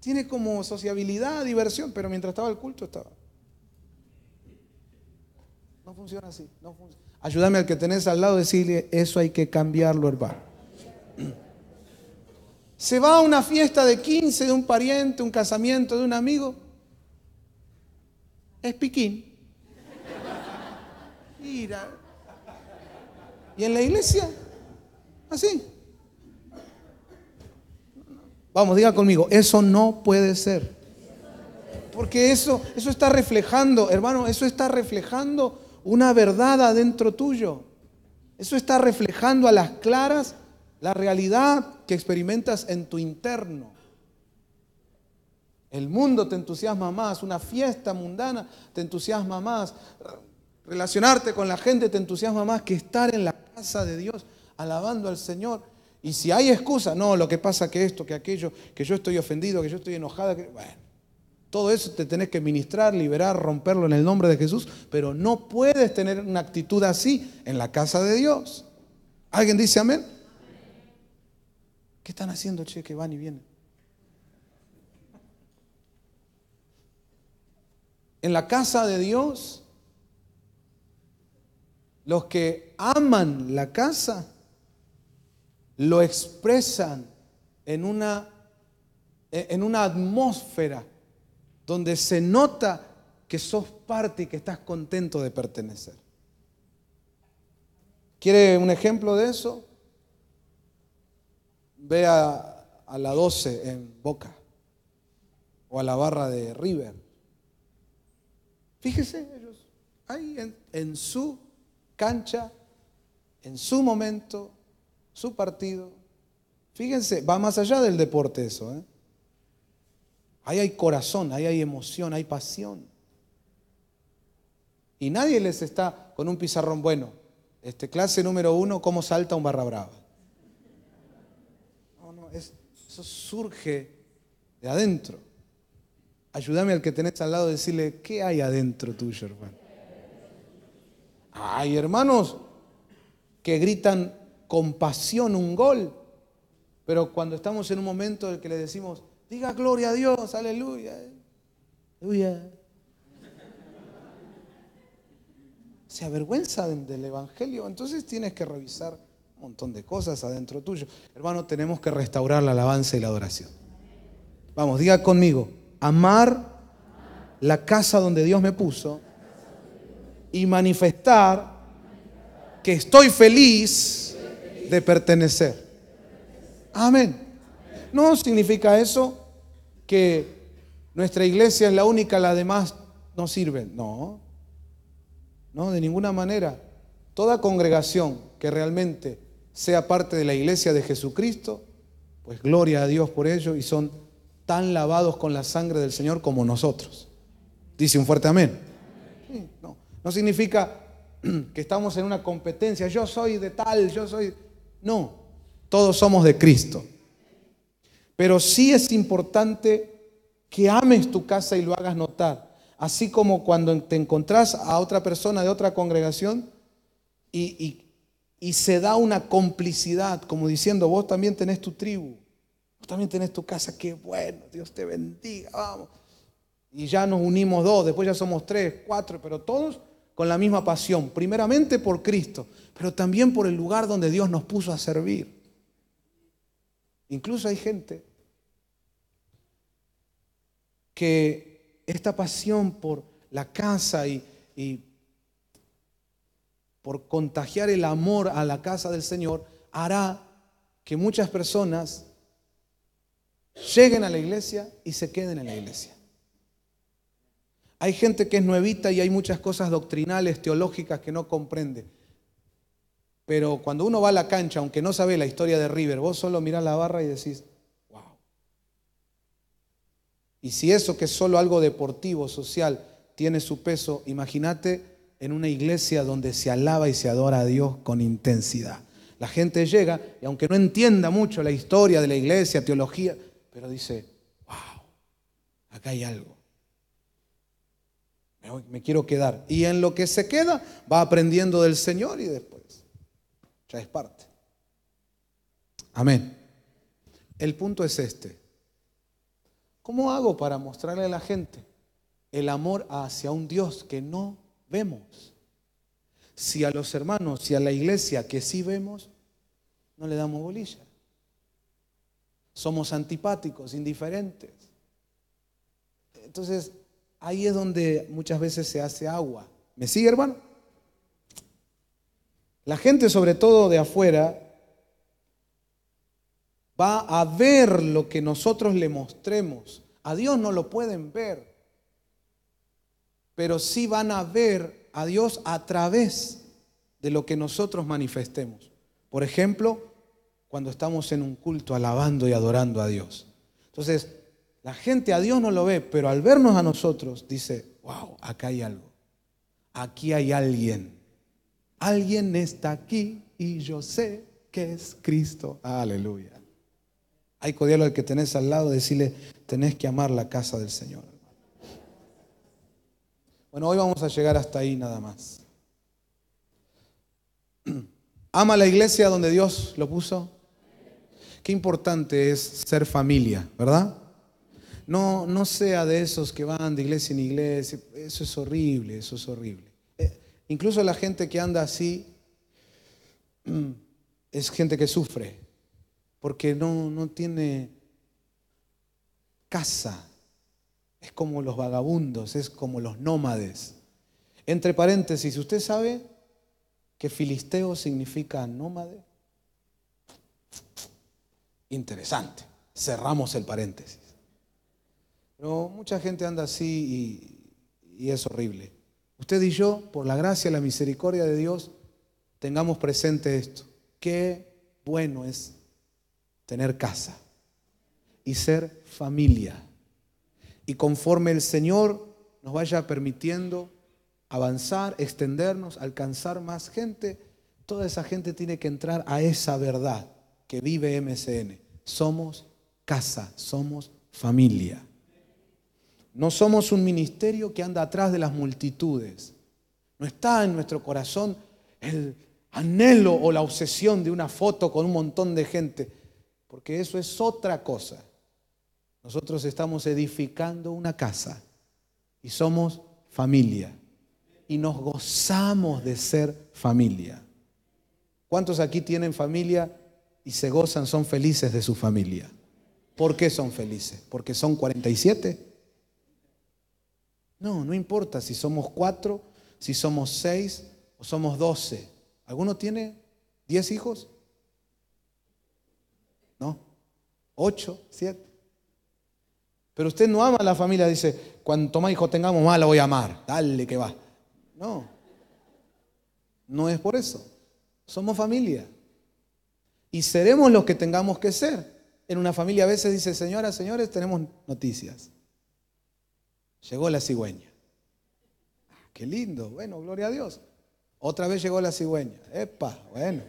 tiene como sociabilidad, diversión, pero mientras estaba el culto estaba. No funciona así, no funciona. Ayúdame al que tenés al lado y decirle, eso hay que cambiarlo, hermano. Se va a una fiesta de 15 de un pariente, un casamiento de un amigo. Es piquín. Mira. Y en la iglesia, así. Vamos, diga conmigo, eso no puede ser. Porque eso, eso está reflejando, hermano, eso está reflejando una verdad adentro tuyo. Eso está reflejando a las claras la realidad que experimentas en tu interno. El mundo te entusiasma más, una fiesta mundana te entusiasma más, relacionarte con la gente te entusiasma más que estar en la casa de Dios alabando al Señor. Y si hay excusa, no, lo que pasa que esto, que aquello, que yo estoy ofendido, que yo estoy enojada, bueno, todo eso te tenés que ministrar, liberar, romperlo en el nombre de Jesús, pero no puedes tener una actitud así en la casa de Dios. ¿Alguien dice amén? ¿Qué están haciendo, che, que van y vienen? En la casa de Dios, los que aman la casa lo expresan en una, en una atmósfera donde se nota que sos parte y que estás contento de pertenecer. ¿Quiere un ejemplo de eso? Ve a, la 12 en Boca o a la barra de River. Fíjese, ellos ahí en, en su cancha, en su momento, su partido. Fíjense, va más allá del deporte eso. ¿eh? Ahí hay corazón, ahí hay emoción, hay pasión. Y nadie les está con un pizarrón bueno. Este, clase número uno, ¿cómo salta un barra brava? No, no, eso surge de adentro. Ayúdame al que tenés al lado a decirle, ¿qué hay adentro tuyo, hermano? Hay hermanos que gritan con pasión un gol, pero cuando estamos en un momento en el que le decimos, Diga gloria a Dios, aleluya. Aleluya. Se avergüenza del Evangelio. Entonces tienes que revisar un montón de cosas adentro tuyo. Hermano, tenemos que restaurar la alabanza y la adoración. Vamos, diga conmigo, amar la casa donde Dios me puso y manifestar que estoy feliz de pertenecer. Amén. No significa eso que nuestra iglesia es la única, la demás no sirve, No, no, de ninguna manera. Toda congregación que realmente sea parte de la iglesia de Jesucristo, pues gloria a Dios por ello y son tan lavados con la sangre del Señor como nosotros. Dice un fuerte amén. no, no significa que estamos en una competencia, yo soy de tal, yo soy... No, todos somos de Cristo. Pero sí es importante que ames tu casa y lo hagas notar. Así como cuando te encontrás a otra persona de otra congregación y, se da una complicidad, como diciendo, vos también tenés tu tribu, vos también tenés tu casa, qué bueno, Dios te bendiga, vamos. Y ya nos unimos dos, después ya somos tres, cuatro, pero todos con la misma pasión, primeramente por Cristo, pero también por el lugar donde Dios nos puso a servir. Incluso hay gente que esta pasión por la casa y, por contagiar el amor a la casa del Señor hará que muchas personas lleguen a la iglesia y se queden en la iglesia. Hay gente que es nuevita y hay muchas cosas doctrinales, teológicas que no comprende. Pero cuando uno va a la cancha, aunque no sabe la historia de River, vos solo mirás la barra y decís, wow. Y si eso que es solo algo deportivo, social, tiene su peso, imagínate en una iglesia donde se alaba y se adora a Dios con intensidad. La gente llega y aunque no entienda mucho la historia de la iglesia, teología, pero dice, wow, acá hay algo. Me, me quiero quedar. Y en lo que se queda, va aprendiendo del Señor y después ya es parte. Amén. El punto es este. ¿Cómo hago para mostrarle a la gente el amor hacia un Dios que no vemos? Si a los hermanos, y a la iglesia que sí vemos, no le damos bolilla. Somos antipáticos, indiferentes. Entonces, ahí es donde muchas veces se hace agua. ¿Me sigue, hermano? La gente, sobre todo de afuera, va a ver lo que nosotros le mostremos. A Dios no lo pueden ver, pero sí van a ver a Dios a través de lo que nosotros manifestemos. Por ejemplo, cuando estamos en un culto alabando y adorando a Dios. Entonces, la gente a Dios no lo ve, pero al vernos a nosotros dice, wow, acá hay algo, aquí hay alguien Alguien está aquí y yo sé que es Cristo. Aleluya. Hay codialo al que tenés al lado, decirle, tenés que amar la casa del Señor. Bueno, hoy vamos a llegar hasta ahí nada más. ¿Ama la iglesia donde Dios lo puso? Qué importante es ser familia, ¿verdad? No, no sea de esos que van de iglesia en iglesia. Eso es horrible, eso es horrible. Incluso la gente que anda así es gente que sufre porque no, tiene casa. Es como los vagabundos, es como los nómades. Entre paréntesis, ¿usted sabe que filisteo significa nómade? Interesante. Cerramos el paréntesis. Pero mucha gente anda así y es horrible. Usted y yo, por la gracia y la misericordia de Dios, tengamos presente esto. Qué bueno es tener casa y ser familia. Y conforme el Señor nos vaya permitiendo avanzar, extendernos, alcanzar más gente, toda esa gente tiene que entrar a esa verdad que vive MCN. Somos casa, somos familia. No somos un ministerio que anda atrás de las multitudes. No está en nuestro corazón el anhelo o la obsesión de una foto con un montón de gente, porque eso es otra cosa. Nosotros estamos edificando una casa y somos familia y nos gozamos de ser familia. ¿Cuántos aquí tienen familia y se gozan, son felices de su familia? ¿Por qué son felices? ¿Porque son 47? No, no importa si somos cuatro, si somos seis o somos doce. ¿Alguno tiene diez hijos? ¿No? ¿Ocho? ¿Siete? Pero usted no ama a la familia, dice, cuanto más hijos tengamos, más la voy a amar. Dale que va. No, no es por eso. Somos familia. Y seremos los que tengamos que ser. En una familia a veces dice, señoras, señores, tenemos noticias. Llegó la cigüeña. Qué lindo, bueno, gloria a Dios. Otra vez llegó la cigüeña. Epa, bueno.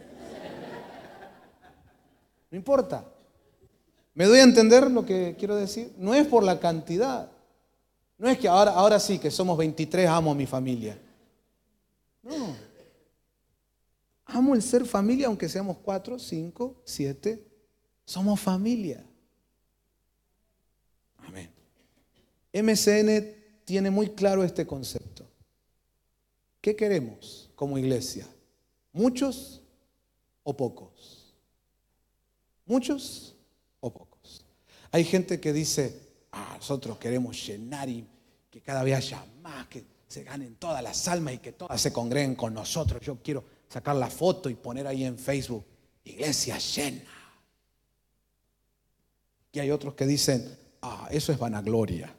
No importa. ¿Me doy a entender lo que quiero decir? No es por la cantidad. No es que ahora, ahora sí, que somos 23, amo a mi familia. No. Amo el ser familia, aunque seamos 4, 5, 7. Somos familia. MCN tiene muy claro este concepto. ¿Qué queremos como iglesia? ¿Muchos o pocos? ¿Muchos o pocos? Hay gente que dice, ah, nosotros queremos llenar y que cada vez haya más, que se ganen todas las almas y que todas se congreguen con nosotros. Yo quiero sacar la foto y poner ahí en Facebook, iglesia llena. Y hay otros que dicen, ah, eso es vanagloria.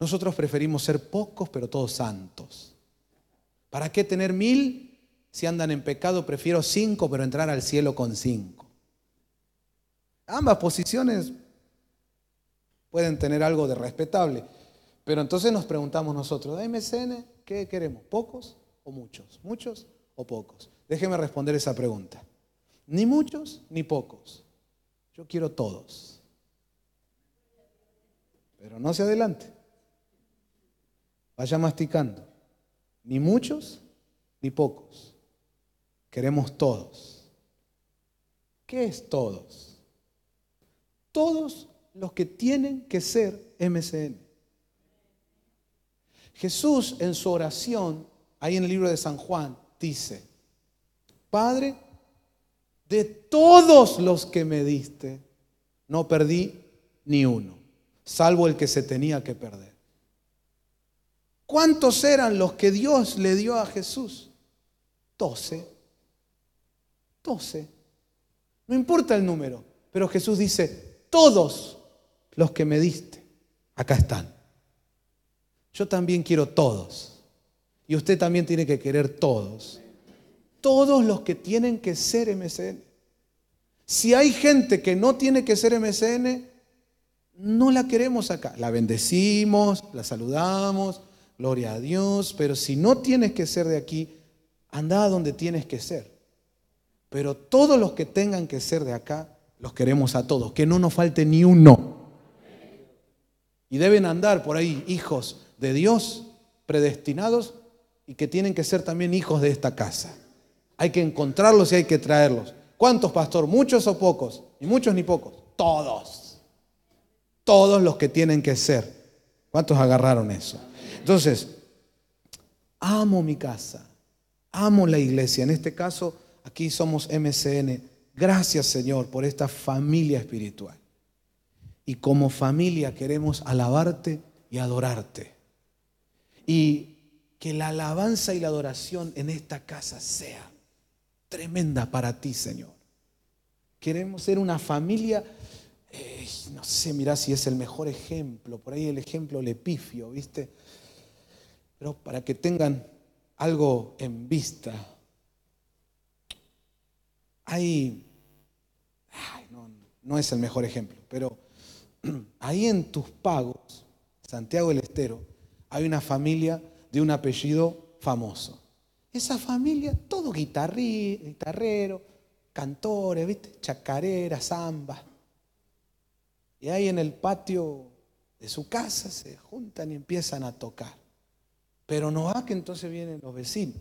Nosotros preferimos ser pocos, pero todos santos. ¿Para qué tener mil si andan en pecado? Prefiero cinco, pero entrar al cielo con cinco. Ambas posiciones pueden tener algo de respetable. Pero entonces nos preguntamos nosotros, ¿de MCN qué queremos? ¿Pocos o muchos? ¿Muchos o pocos? Déjeme responder esa pregunta. Ni muchos ni pocos. Yo quiero todos. Pero no se adelante. Vaya masticando. Ni muchos, ni pocos. Queremos todos. ¿Qué es todos? Todos los que tienen que ser MCN. Jesús en su oración, ahí en el libro de San Juan, dice, Padre, de todos los que me diste, no perdí ni uno, salvo el que se tenía que perder. ¿Cuántos eran los que Dios le dio a Jesús? Doce. Doce. No importa el número, pero Jesús dice, todos los que me diste, acá están. Yo también quiero todos. Y usted también tiene que querer todos. Todos los que tienen que ser MCN. Si hay gente que no tiene que ser MCN, no la queremos acá. La bendecimos, la saludamos, gloria a Dios, pero si no tienes que ser de aquí, anda a donde tienes que ser. Pero todos los que tengan que ser de acá, los queremos a todos, que no nos falte ni uno. Y deben andar por ahí hijos de Dios predestinados y que tienen que ser también hijos de esta casa. Hay que encontrarlos y hay que traerlos. ¿Cuántos, pastor? ¿Muchos o pocos? Ni muchos ni pocos. Todos. Todos los que tienen que ser. ¿Cuántos agarraron eso? Entonces, amo mi casa, amo la iglesia. En este caso, aquí somos MCN. Gracias Señor por esta familia espiritual. Y como familia queremos alabarte y adorarte. Y que la alabanza y la adoración en esta casa sea tremenda para ti, Señor. Queremos ser una familia, eh, no sé, mirá si es el mejor ejemplo, por ahí el ejemplo lepifio, ¿viste? pero para que tengan algo en vista. Hay, no, es el mejor ejemplo, pero ahí en tus pagos, Santiago del Estero, hay una familia de un apellido famoso. Esa familia, todo guitarri, guitarrero, cantores, chacareras, zambas. Y ahí en el patio de su casa se juntan y empiezan a tocar. Pero no va ah, que entonces vienen los vecinos.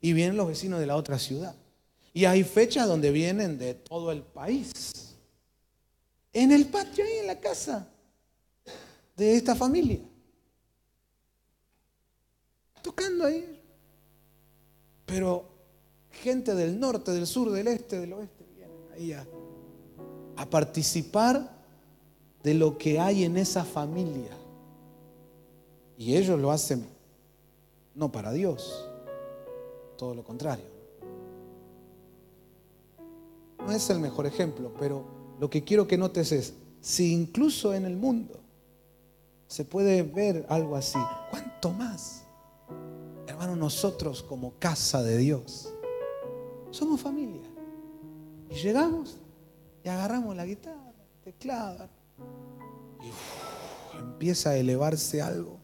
Y vienen los vecinos de la otra ciudad. Y hay fechas donde vienen de todo el país. En el patio, ahí en la casa de esta familia. Tocando ahí. Pero gente del norte, del sur, del este, del oeste, vienen ahí a, a participar de lo que hay en esa familia. Y ellos lo hacen no para Dios. Todo lo contrario. No es el mejor ejemplo, pero lo que quiero que notes es, si incluso en el mundo se puede ver algo así, ¿cuánto más? Hermano, nosotros como casa de Dios somos familia. Y llegamos y agarramos la guitarra, teclado, y empieza a elevarse algo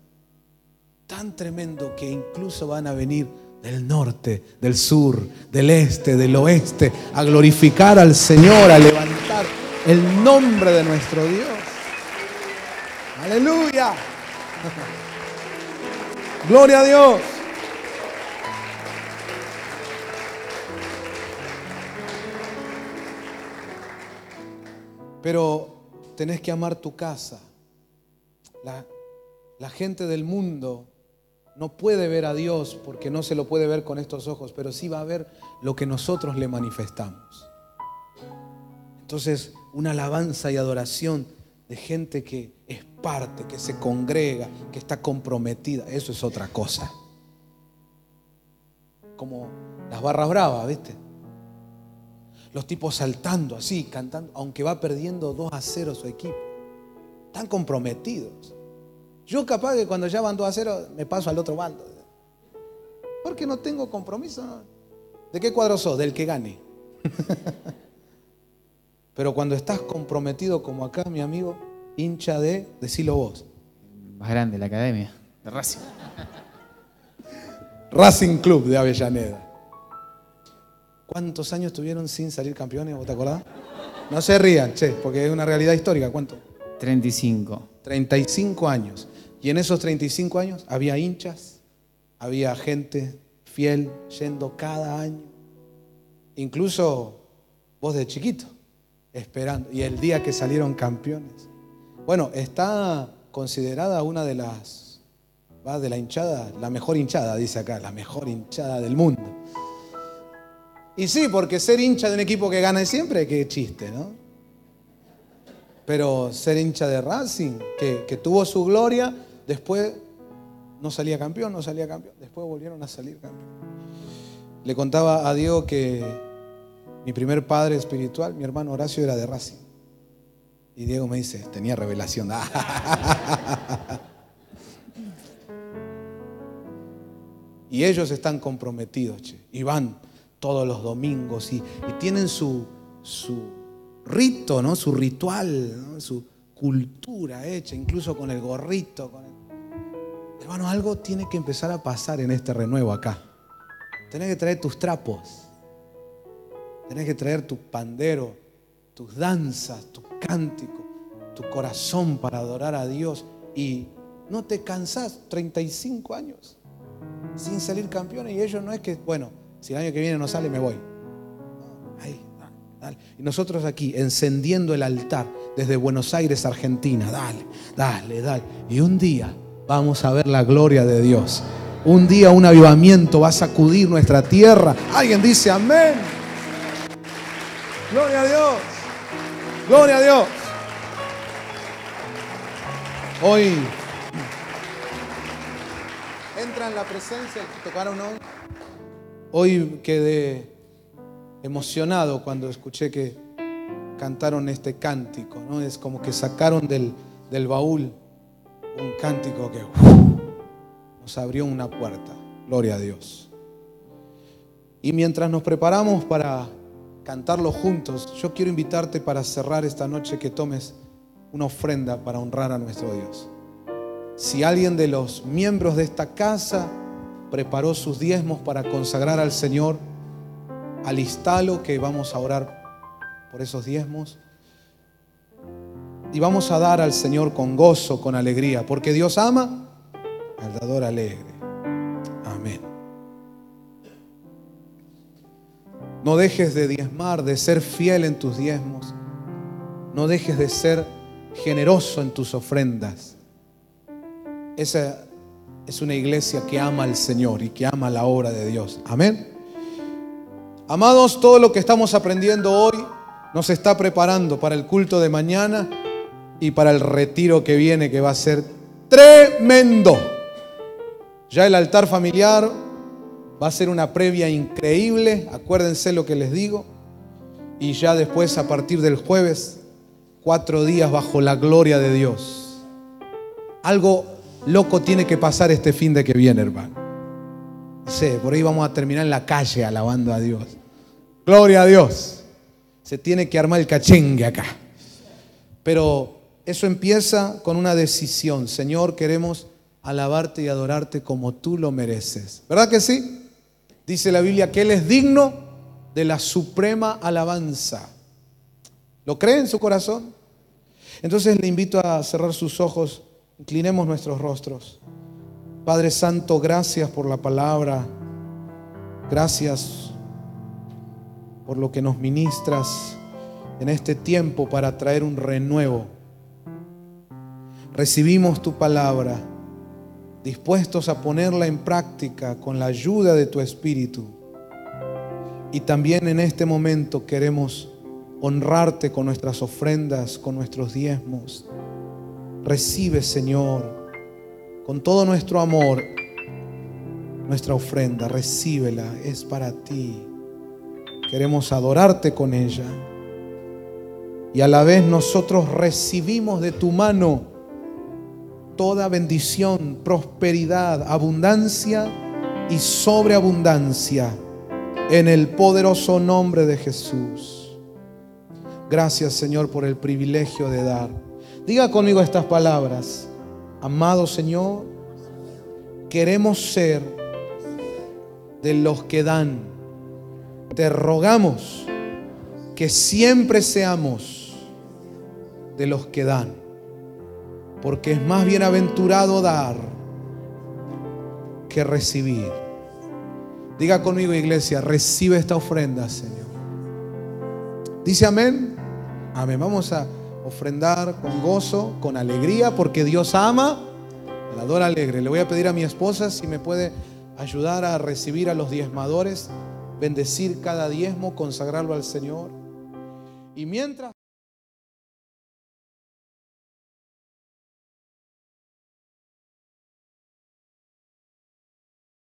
tan tremendo que incluso van a venir del norte, del sur, del este, del oeste, a glorificar al Señor, a levantar el nombre de nuestro Dios. Aleluya. Gloria a Dios. Pero tenés que amar tu casa. La, gente del mundo no puede ver a Dios porque no se lo puede ver con estos ojos, pero sí va a ver lo que nosotros le manifestamos. Entonces, una alabanza y adoración de gente que es parte, que se congrega, que está comprometida, eso es otra cosa. Como las barras bravas, ¿viste? Los tipos saltando así, cantando, aunque va perdiendo 2 a 0 su equipo. Están comprometidos. Yo capaz que cuando ya van a cero, me paso al otro bando. Porque no tengo compromiso. ¿De qué cuadro sos? Del que gane. Pero cuando estás comprometido como acá, mi amigo, hincha de, decilo vos. Más grande, la academia. De Racing. Racing Club de Avellaneda. ¿Cuántos años tuvieron sin salir campeones? ¿Vos te acordás? No se rían, che, porque es una realidad histórica. ¿Cuánto? 35. 35 años. Y en esos 35 años había hinchas, había gente fiel yendo cada año, incluso vos de chiquito, esperando. Y el día que salieron campeones. Bueno, está considerada una de las, va de la hinchada, la mejor hinchada, dice acá, la mejor hinchada del mundo. Y sí, porque ser hincha de un equipo que gana siempre, qué chiste, ¿no? Pero ser hincha de Racing, que, que tuvo su gloria, Después no salía campeón, no salía campeón. Después volvieron a salir campeón. Le contaba a Diego que mi primer padre espiritual, mi hermano Horacio, era de Racing. Y Diego me dice, tenía revelación. y ellos están comprometidos, che. Y van todos los domingos y, tienen su, su, rito, ¿no? su ritual, su cultura hecha, incluso con el gorrito, con el Hermano, algo tiene que empezar a pasar en este renuevo acá. Tenés que traer tus trapos. Tenés que traer tu pandero, tus danzas, tu cántico, tu corazón para adorar a Dios. Y no te cansás 35 años sin salir campeón. Y ellos no es que, bueno, si el año que viene no sale, me voy. Ahí, dale, dale. Y nosotros aquí, encendiendo el altar desde Buenos Aires, Argentina. Dale, dale, dale. Y un día vamos a ver la gloria de Dios. Un día un avivamiento va a sacudir nuestra tierra. Alguien dice amén. Gloria a Dios. Gloria a Dios. Hoy entra en la presencia tocaron hoy. Hoy quedé emocionado cuando escuché que cantaron este cántico. Es como que sacaron del, del baúl un cántico que nos abrió una puerta. Gloria a Dios. Y mientras nos preparamos para cantarlo juntos, yo quiero invitarte para cerrar esta noche que tomes una ofrenda para honrar a nuestro Dios. Si alguien de los miembros de esta casa preparó sus diezmos para consagrar al Señor, alistalo que vamos a orar por esos diezmos y vamos a dar al Señor con gozo, con alegría, porque Dios ama al dador alegre. Amén. No dejes de diezmar, de ser fiel en tus diezmos. No dejes de ser generoso en tus ofrendas. Esa es una iglesia que ama al Señor y que ama la obra de Dios. Amén. Amados, todo lo que estamos aprendiendo hoy nos está preparando para el culto de mañana y para el retiro que viene, que va a ser tremendo. Ya el altar familiar va a ser una previa increíble, acuérdense lo que les digo. Y ya después, a partir del jueves, cuatro días bajo la gloria de Dios. Algo loco tiene que pasar este fin de que viene, hermano. sé, por ahí vamos a terminar en la calle alabando a Dios. Gloria a Dios. Se tiene que armar el cachengue acá. Pero eso empieza con una decisión. Señor, queremos alabarte y adorarte como tú lo mereces. ¿Verdad que sí? Dice la Biblia que Él es digno de la suprema alabanza. ¿Lo cree en su corazón? Entonces le invito a cerrar sus ojos, inclinemos nuestros rostros. Padre Santo, gracias por la palabra. Gracias por lo que nos ministras en este tiempo para traer un renuevo recibimos tu palabra, dispuestos a ponerla en práctica con la ayuda de tu Espíritu. Y también en este momento queremos honrarte con nuestras ofrendas, con nuestros diezmos. Recibe, Señor, con todo nuestro amor, nuestra ofrenda, recíbela, es para ti. Queremos adorarte con ella. Y a la vez nosotros recibimos de tu mano toda bendición, prosperidad, abundancia y sobreabundancia en el poderoso nombre de Jesús. Gracias Señor por el privilegio de dar. Diga conmigo estas palabras. Amado Señor, queremos ser de los que dan. Te rogamos que siempre seamos de los que dan porque es más bienaventurado dar que recibir. Diga conmigo iglesia, recibe esta ofrenda, Señor. Dice amén. Amén. Vamos a ofrendar con gozo, con alegría, porque Dios ama la ador alegre. Le voy a pedir a mi esposa si me puede ayudar a recibir a los diezmadores, bendecir cada diezmo, consagrarlo al Señor. Y mientras...